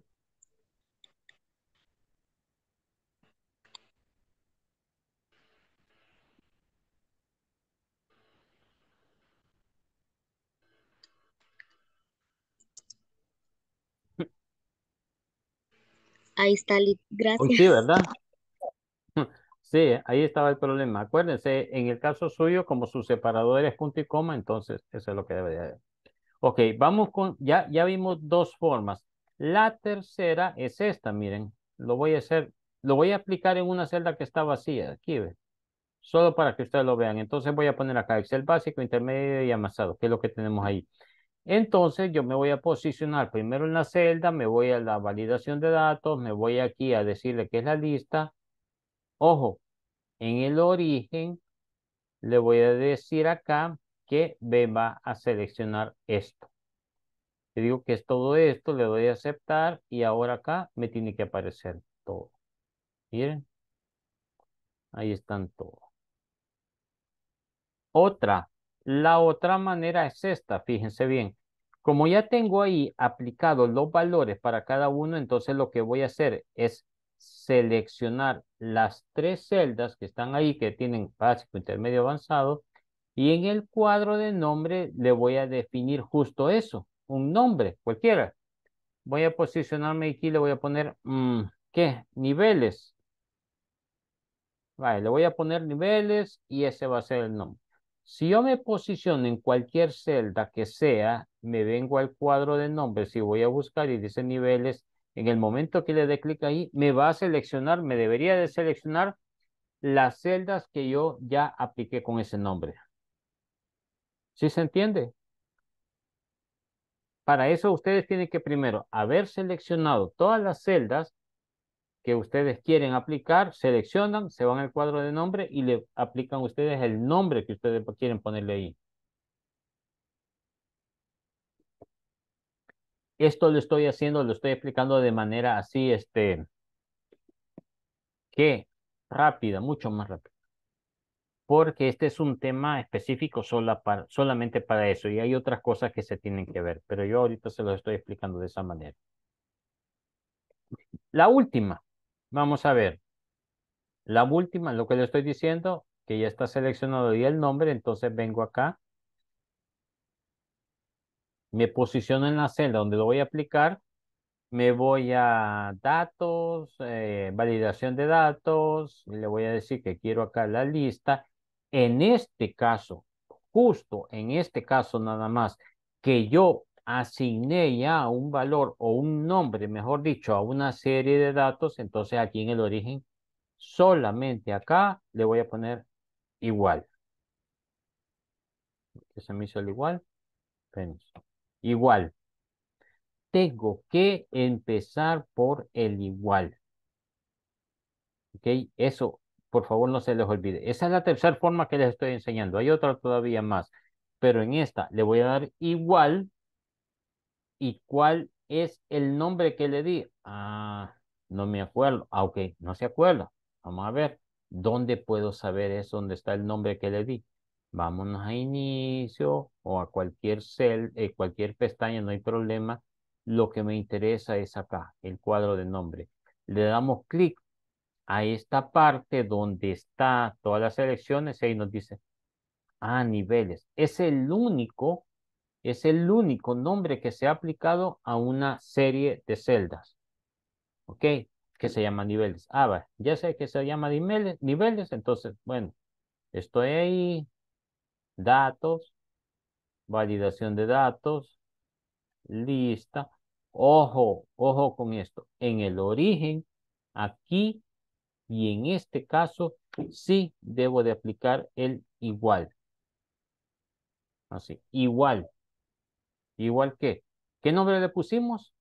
Ahí está, gracias. sí, [LAUGHS] ¿verdad? Sí, ahí estaba el problema. Acuérdense, en el caso suyo, como su separador es punto y coma, entonces eso es lo que debería haber. Ok, vamos con, ya, ya vimos dos formas. La tercera es esta, miren, lo voy a hacer, lo voy a aplicar en una celda que está vacía, aquí ve, solo para que ustedes lo vean. Entonces voy a poner acá Excel básico, intermedio y amasado, que es lo que tenemos ahí. Entonces yo me voy a posicionar primero en la celda, me voy a la validación de datos, me voy aquí a decirle que es la lista. Ojo, en el origen le voy a decir acá que me va a seleccionar esto. Le digo que es todo esto, le doy a aceptar y ahora acá me tiene que aparecer todo. Miren, ahí están todos. Otra, la otra manera es esta, fíjense bien. Como ya tengo ahí aplicados los valores para cada uno, entonces lo que voy a hacer es seleccionar las tres celdas que están ahí, que tienen básico, intermedio, avanzado, y en el cuadro de nombre le voy a definir justo eso, un nombre, cualquiera. Voy a posicionarme aquí, le voy a poner, mm, ¿qué? Niveles. Vale, le voy a poner niveles y ese va a ser el nombre. Si yo me posiciono en cualquier celda que sea, me vengo al cuadro de nombres y voy a buscar y dice niveles. En el momento que le dé clic ahí, me va a seleccionar, me debería de seleccionar las celdas que yo ya apliqué con ese nombre. ¿Sí se entiende? Para eso ustedes tienen que primero haber seleccionado todas las celdas que ustedes quieren aplicar, seleccionan, se van al cuadro de nombre y le aplican ustedes el nombre que ustedes quieren ponerle ahí. Esto lo estoy haciendo, lo estoy explicando de manera así, este, que rápida, mucho más rápida. Porque este es un tema específico solamente para eso y hay otras cosas que se tienen que ver, pero yo ahorita se lo estoy explicando de esa manera. La última, Vamos a ver. La última, lo que le estoy diciendo, que ya está seleccionado y el nombre, entonces vengo acá. Me posiciono en la celda donde lo voy a aplicar. Me voy a datos, eh, validación de datos. Le voy a decir que quiero acá la lista. En este caso, justo en este caso nada más, que yo asigné ya un valor o un nombre, mejor dicho, a una serie de datos, entonces aquí en el origen, solamente acá le voy a poner igual. Se me hizo el igual. Igual. Tengo que empezar por el igual. ¿Ok? Eso, por favor, no se les olvide. Esa es la tercera forma que les estoy enseñando. Hay otra todavía más. Pero en esta le voy a dar igual ¿Y cuál es el nombre que le di? Ah, no me acuerdo. Ah, ok, no se acuerda. Vamos a ver. ¿Dónde puedo saber eso? ¿Dónde está el nombre que le di? Vámonos a inicio o a cualquier cel, eh, cualquier pestaña, no hay problema. Lo que me interesa es acá, el cuadro de nombre. Le damos clic a esta parte donde está todas las selecciones y ahí nos dice, a ah, niveles. Es el único es el único nombre que se ha aplicado a una serie de celdas. ¿Ok? Que se llama niveles. Ah, Ya sé que se llama niveles, niveles entonces, bueno, estoy ahí. Datos. Validación de datos. Lista. Ojo, ojo con esto. En el origen, aquí y en este caso, sí debo de aplicar el igual. Así, igual. Igual que, ¿qué nombre le pusimos?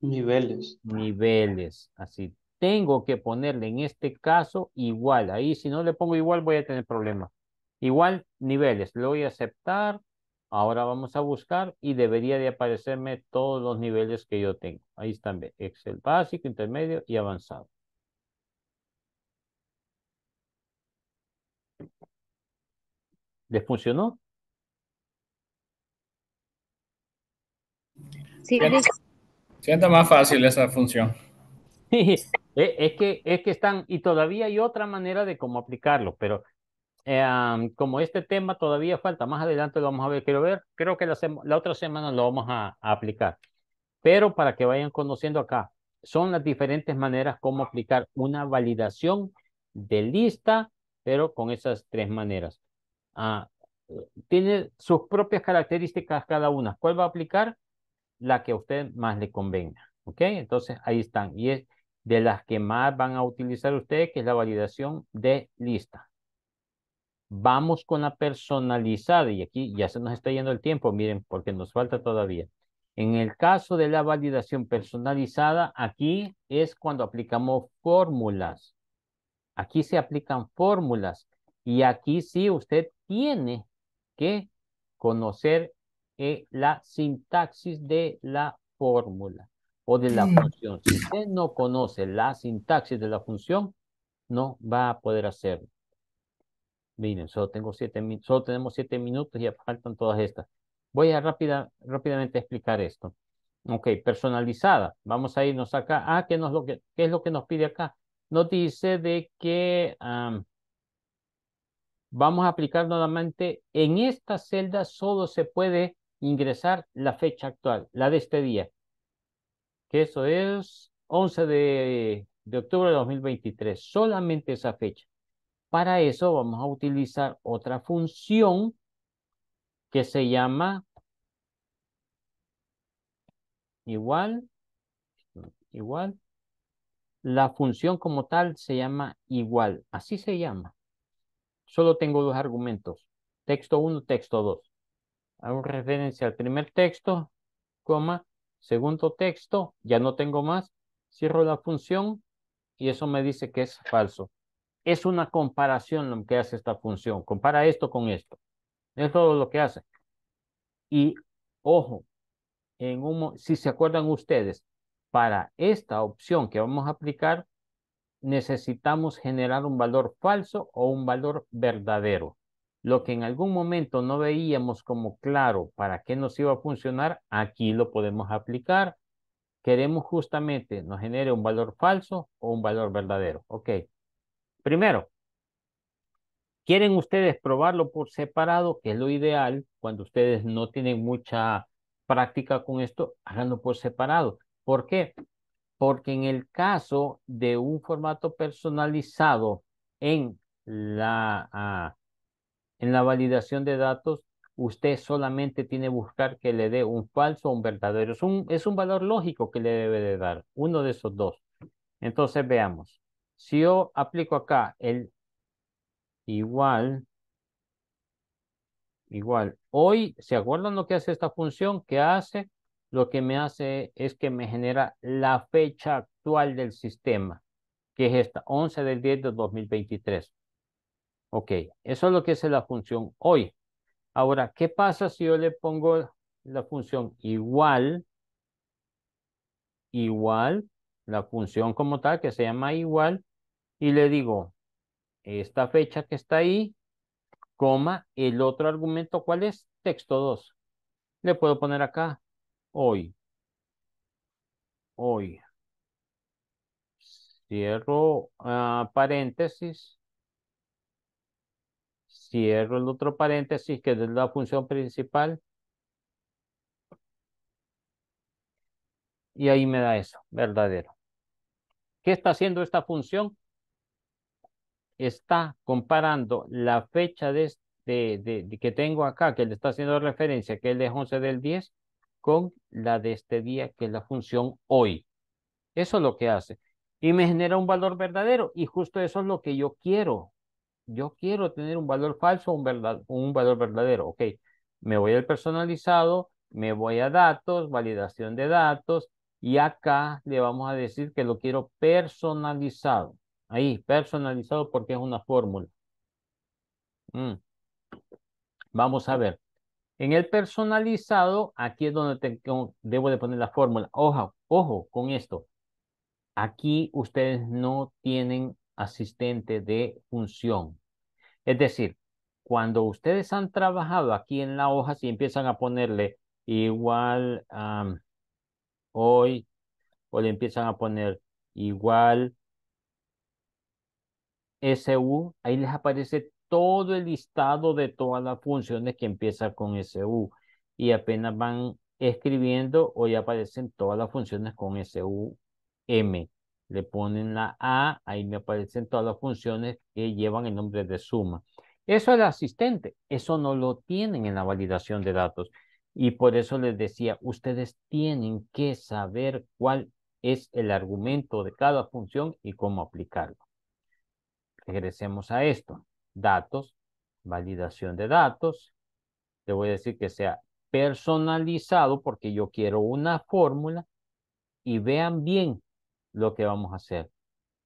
Niveles. Niveles, así. Tengo que ponerle en este caso igual. Ahí si no le pongo igual voy a tener problemas. Igual, niveles. Le voy a aceptar. Ahora vamos a buscar y debería de aparecerme todos los niveles que yo tengo. Ahí están. Excel básico, intermedio y avanzado. ¿Les funcionó? Sí, Sienta más fácil esa función. E, es que, es que están, y todavía hay otra manera de cómo aplicarlo, pero em, como este tema todavía falta, más adelante lo vamos a ver, quiero ver, creo que la, otra semana lo vamos a, aplicar, pero para que vayan conociendo acá, son las diferentes maneras cómo aplicar una validación de lista, pero con esas tres maneras. Ah, eh, tiene sus propias características cada una. ¿Cuál va a aplicar? la que a usted más le convenga. ¿Ok? Entonces ahí están. Y es de las que más van a utilizar ustedes, que es la validación de lista. Vamos con la personalizada. Y aquí ya se nos está yendo el tiempo, miren, porque nos falta todavía. En el caso de la validación personalizada, aquí es cuando aplicamos fórmulas. Aquí se aplican fórmulas. Y aquí sí usted tiene que conocer eh, la sintaxis de la fórmula o de la mm. función. Si usted no conoce la sintaxis de la función, no va a poder hacerlo. Miren, solo, tengo siete, solo tenemos siete minutos y ya faltan todas estas. Voy a rápidamente explicar esto. Ok, personalizada. Vamos a irnos acá. Ah, ¿qué, nos, lo que, ¿qué es lo que nos pide acá? Nos dice de que vamos a aplicar nuevamente. En esta celda solo se puede ingresar la fecha actual, la de este día, que eso es 11 de, de octubre de 2023, solamente esa fecha. Para eso vamos a utilizar otra función que se llama igual, igual. La función como tal se llama igual, así se llama. Solo tengo dos argumentos, texto 1, texto 2 hago referencia al primer texto, coma, segundo texto, ya no tengo más, cierro la función y eso me dice que es falso. Es una comparación lo que hace esta función. Compara esto con esto. Es todo lo que hace. Y ojo, en si se acuerdan ustedes, para esta opción que vamos a aplicar, necesitamos generar un valor falso o un valor verdadero. Lo que en algún momento no veíamos como claro para qué nos iba a funcionar, aquí lo podemos aplicar. Queremos justamente nos genere un valor falso o un valor verdadero. Ok. Primero, ¿quieren ustedes probarlo por separado? Que es lo ideal cuando ustedes no tienen mucha práctica con esto, háganlo por separado. ¿Por qué? Porque en el caso de un formato personalizado en la, ah, en la validación de datos, usted solamente tiene que buscar que le dé un falso o un verdadero. Es un, es un valor lógico que le debe de dar, uno de esos dos. Entonces, veamos. Si yo aplico acá el igual, igual. Hoy, ¿se acuerdan lo que hace esta función? ¿Qué hace? Lo que me hace es que me genera la fecha actual del sistema, que es esta, 11 del 10 de 2023. Ok, eso es lo que es la función hoy. Ahora, ¿qué pasa si yo le pongo la función igual, igual, la función como tal que se llama igual, y le digo esta fecha que está ahí, coma, el otro argumento, ¿cuál es? Texto 2. Le puedo poner acá, hoy, hoy, cierro ah, paréntesis, cierro el otro paréntesis que es la función principal. Y ahí me da eso, verdadero. ¿Qué está haciendo esta función? Está comparando la fecha de, que tengo acá, que le está haciendo referencia, que es de 11 del 10, con la de este día, que es la función hoy. Eso es lo que hace. Y me genera un valor verdadero. Y justo eso es lo que yo quiero yo quiero tener un valor falso o un, verdad, un valor verdadero. Ok, me voy al personalizado, me voy a datos, validación de datos, y acá le vamos a decir que lo quiero personalizado. Ahí, personalizado porque es una fórmula. Mm. Vamos a ver. En el personalizado, aquí es donde debo de poner la fórmula. Ojo, ojo con esto. Aquí ustedes no tienen asistente de función. Es decir, cuando ustedes han trabajado aquí en la hoja, si empiezan a ponerle igual hoy, o le empiezan a poner igual SU, ahí les aparece todo el listado de todas las funciones que empiezan con SU. Y apenas van escribiendo, hoy aparecen todas las funciones con SUM le ponen la A, ahí me aparecen todas las funciones que llevan el nombre de suma. Eso es el asistente, eso no lo tienen en la validación de datos. Y por eso les decía, ustedes tienen que saber cuál es el argumento de cada función y cómo aplicarlo. Regresemos a esto. Datos, validación de datos. Le voy a decir que sea personalizado porque yo quiero una fórmula. Y vean bien, lo que vamos a hacer.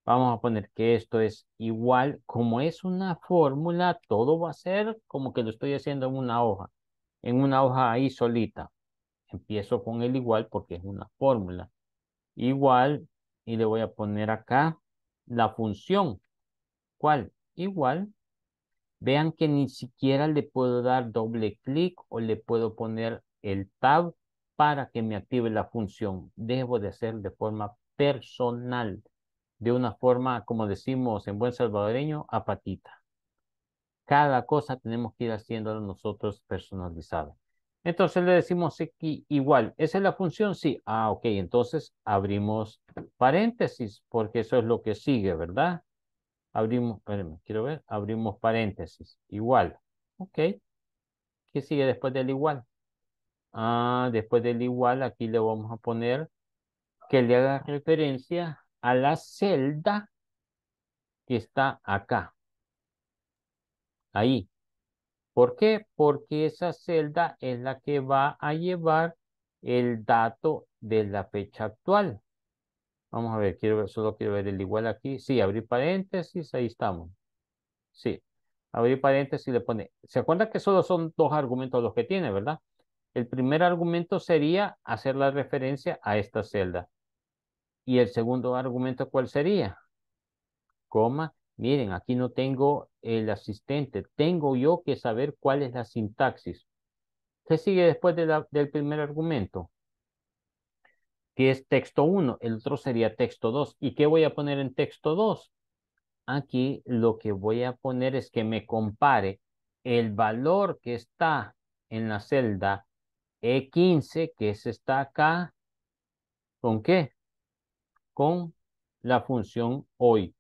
Vamos a poner que esto es igual, como es una fórmula, todo va a ser como que lo estoy haciendo en una hoja, en una hoja ahí solita. Empiezo con el igual porque es una fórmula. Igual, y le voy a poner acá la función. ¿Cuál? Igual. Vean que ni siquiera le puedo dar doble clic o le puedo poner el tab para que me active la función. Debo de hacer de forma personal, de una forma, como decimos en buen salvadoreño, apatita Cada cosa tenemos que ir haciendo nosotros personalizada. Entonces le decimos aquí igual. ¿Esa es la función? Sí. Ah, ok. Entonces abrimos paréntesis, porque eso es lo que sigue, ¿verdad? Abrimos, espérenme, quiero ver. Abrimos paréntesis. Igual. Ok. ¿Qué sigue después del igual? Ah, después del igual aquí le vamos a poner que le haga referencia a la celda que está acá. Ahí. ¿Por qué? Porque esa celda es la que va a llevar el dato de la fecha actual. Vamos a ver, quiero solo quiero ver el igual aquí. Sí, abrir paréntesis, ahí estamos. Sí, abrir paréntesis le pone. ¿Se acuerda que solo son dos argumentos los que tiene, verdad? El primer argumento sería hacer la referencia a esta celda. Y el segundo argumento, ¿cuál sería? Coma, miren, aquí no tengo el asistente, tengo yo que saber cuál es la sintaxis. ¿Qué sigue después del primer argumento? Que es texto 1, el otro sería texto 2. ¿Y qué voy a poner en texto 2? Aquí lo que voy a poner es que me compare el valor que está en la celda E15, que es está acá, ¿con qué? con la función hoy,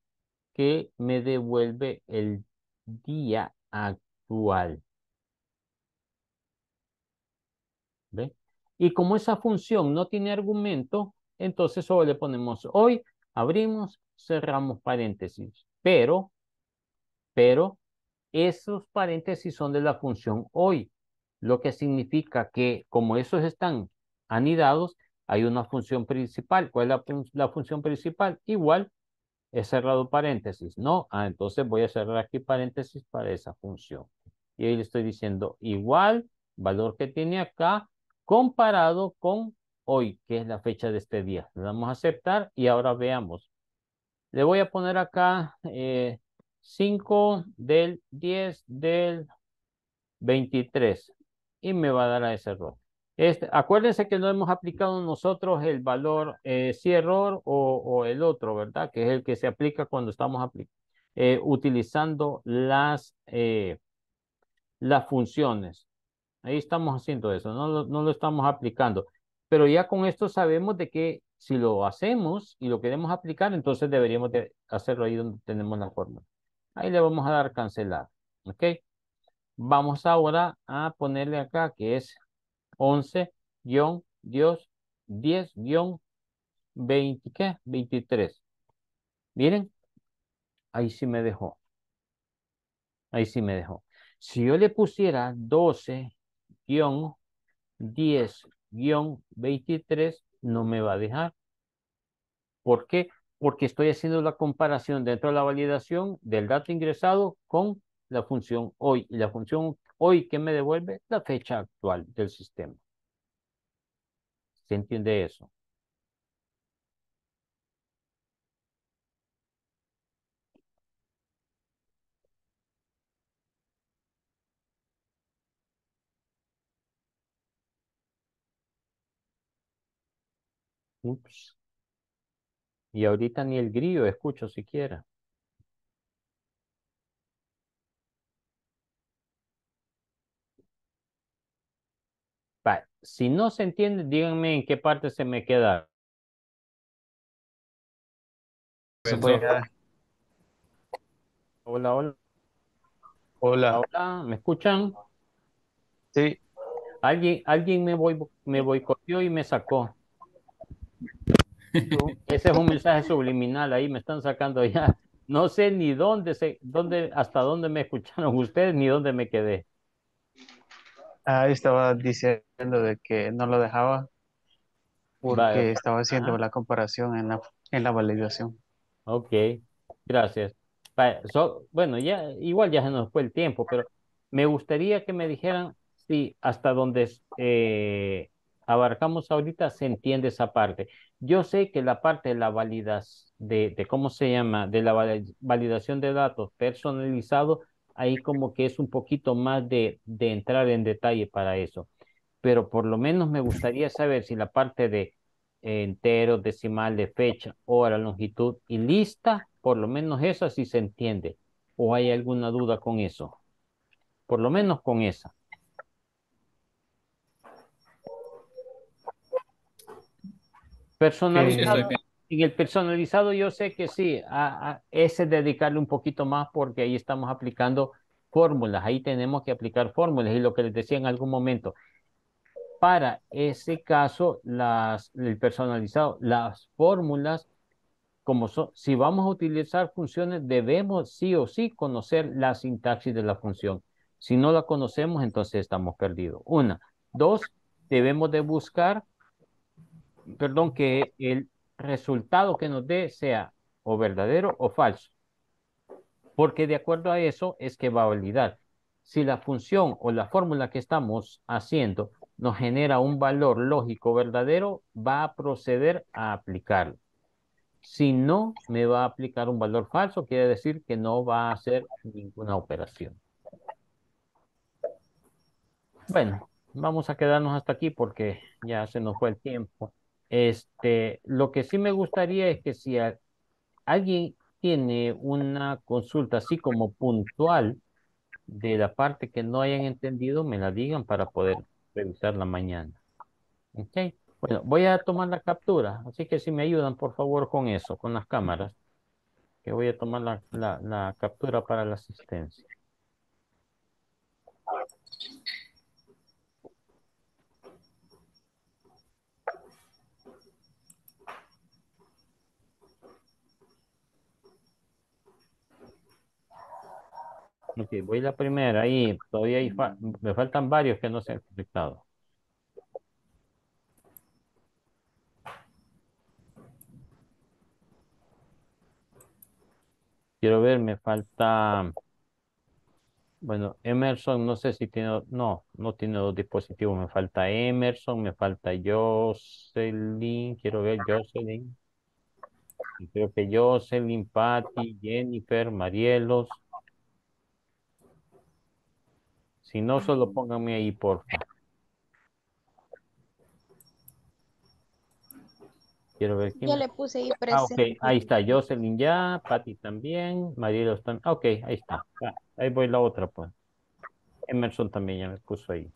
que me devuelve el día actual. ¿Ve? Y como esa función no tiene argumento, entonces solo le ponemos hoy, abrimos, cerramos paréntesis. Pero, pero, esos paréntesis son de la función hoy, lo que significa que como esos están anidados, hay una función principal. ¿Cuál es la, función principal? Igual, he cerrado paréntesis, ¿no? Ah, entonces voy a cerrar aquí paréntesis para esa función. Y ahí le estoy diciendo igual, valor que tiene acá, comparado con hoy, que es la fecha de este día. Le damos a aceptar y ahora veamos. Le voy a poner acá 5 eh, del 10 del 23 y me va a dar a ese error. Este, acuérdense que no hemos aplicado nosotros el valor eh, si error o, el otro, ¿verdad? Que es el que se aplica cuando estamos eh, utilizando las, eh, las funciones. Ahí estamos haciendo eso, no lo, no lo estamos aplicando. Pero ya con esto sabemos de que si lo hacemos y lo queremos aplicar, entonces deberíamos hacerlo ahí donde tenemos la fórmula. Ahí le vamos a dar cancelar, ¿ok? Vamos ahora a ponerle acá que es 11-Dios 10-20, 23. Miren, ahí sí me dejó. Ahí sí me dejó. Si yo le pusiera 12-10-23, no me va a dejar. ¿Por qué? Porque estoy haciendo la comparación dentro de la validación del dato ingresado con la función hoy y la función hoy que me devuelve la fecha actual del sistema. ¿Se entiende eso? Ups. Y ahorita ni el grillo escucho siquiera. si no se entiende, díganme en qué parte se me queda. hola, hola. Hola. Hola, ¿me escuchan? Sí. Alguien, alguien me, voy, me boicoteó y me sacó. Ese es un mensaje subliminal, ahí me están sacando ya. No sé ni dónde, se, dónde, hasta dónde me escucharon [LAUGHS] ustedes, ni dónde me quedé. Ahí estaba diciendo de que no lo dejaba porque estaba haciendo la comparación en la, en la validación. Ok, gracias. bueno, ya igual ya se nos fue el tiempo, pero me gustaría que me dijeran si hasta donde eh, abarcamos ahorita se entiende esa parte. Yo sé que la parte de la validación, de, de cómo se llama, de la validación de datos personalizado ahí como que es un poquito más de, entrar en detalle para eso. Pero por lo menos me gustaría saber si la parte de eh, entero, decimal, de fecha, hora, longitud y lista, por lo menos esa sí se entiende. ¿O hay alguna duda con eso? Por lo menos con esa. Personalizado. En el personalizado yo sé que sí, ese dedicarle un poquito más porque ahí estamos aplicando fórmulas, ahí tenemos que aplicar fórmulas y lo que les decía en algún momento, para ese caso, las, el personalizado, las fórmulas, como son, si vamos a utilizar funciones, debemos sí o sí conocer la sintaxis de la función. Si no la conocemos, entonces estamos perdidos. Una. Dos, debemos de buscar, perdón, que el, resultado que nos dé sea o verdadero o falso. Porque de acuerdo a eso es que va a validar. Si la función o la fórmula que estamos haciendo nos genera un valor lógico verdadero, va a proceder a aplicarlo. Si no, me va a aplicar un valor falso, quiere decir que no va a hacer ninguna operación. Bueno, vamos a quedarnos hasta aquí porque ya se nos fue el tiempo. Este, lo que sí me gustaría es que si alguien tiene una consulta así como puntual de la parte que no hayan entendido, me la digan para poder revisarla mañana. ¿Ok? Bueno, voy a tomar la captura, así que si me ayudan por favor con eso, con las cámaras, que voy a tomar la, la captura para la asistencia. Ok, voy la primera ahí. Todavía me faltan varios que no se han conectado. Quiero ver, me falta... Bueno, Emerson, no sé si tiene... No, no tiene dos dispositivos. Me falta Emerson, me falta Jocelyn. Quiero ver Jocelyn. Creo que Jocelyn, Patty, Jennifer, Marielos. Si no, solo pónganme ahí, por favor. Quiero ver quién. Yo le puse ahí presente. Ah, okay. Ahí está, Jocelyn ya, Patty también, Marilos también. Ok, ahí está. Ah, ahí voy la otra, pues. Emerson también ya me puso ahí.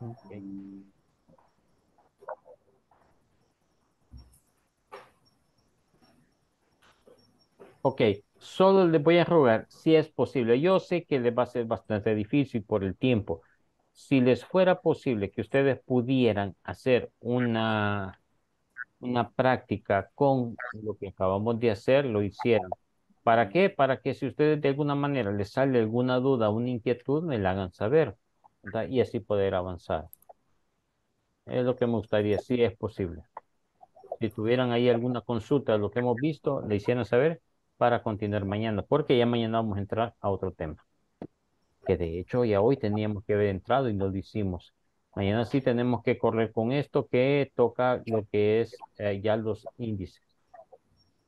Okay. Ok, solo les voy a rogar si es posible. Yo sé que les va a ser bastante difícil por el tiempo. Si les fuera posible que ustedes pudieran hacer una, una práctica con lo que acabamos de hacer, lo hicieran. ¿Para qué? Para que si ustedes de alguna manera les sale alguna duda, una inquietud, me la hagan saber y así poder avanzar. Es lo que me gustaría, si es posible. Si tuvieran ahí alguna consulta de lo que hemos visto, le hicieran saber para continuar mañana, porque ya mañana vamos a entrar a otro tema, que de hecho ya hoy teníamos que haber entrado y nos lo hicimos. Mañana sí tenemos que correr con esto que toca lo que es eh, ya los índices.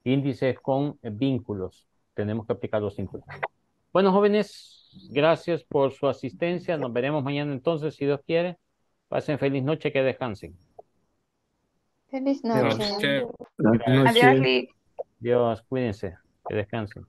Índices con vínculos. Tenemos que aplicar los vínculos. Bueno, jóvenes, gracias por su asistencia. Nos veremos mañana entonces, si Dios quiere. Pasen feliz noche, que descansen. Feliz noche. Adiós, Dios, cuídense descanso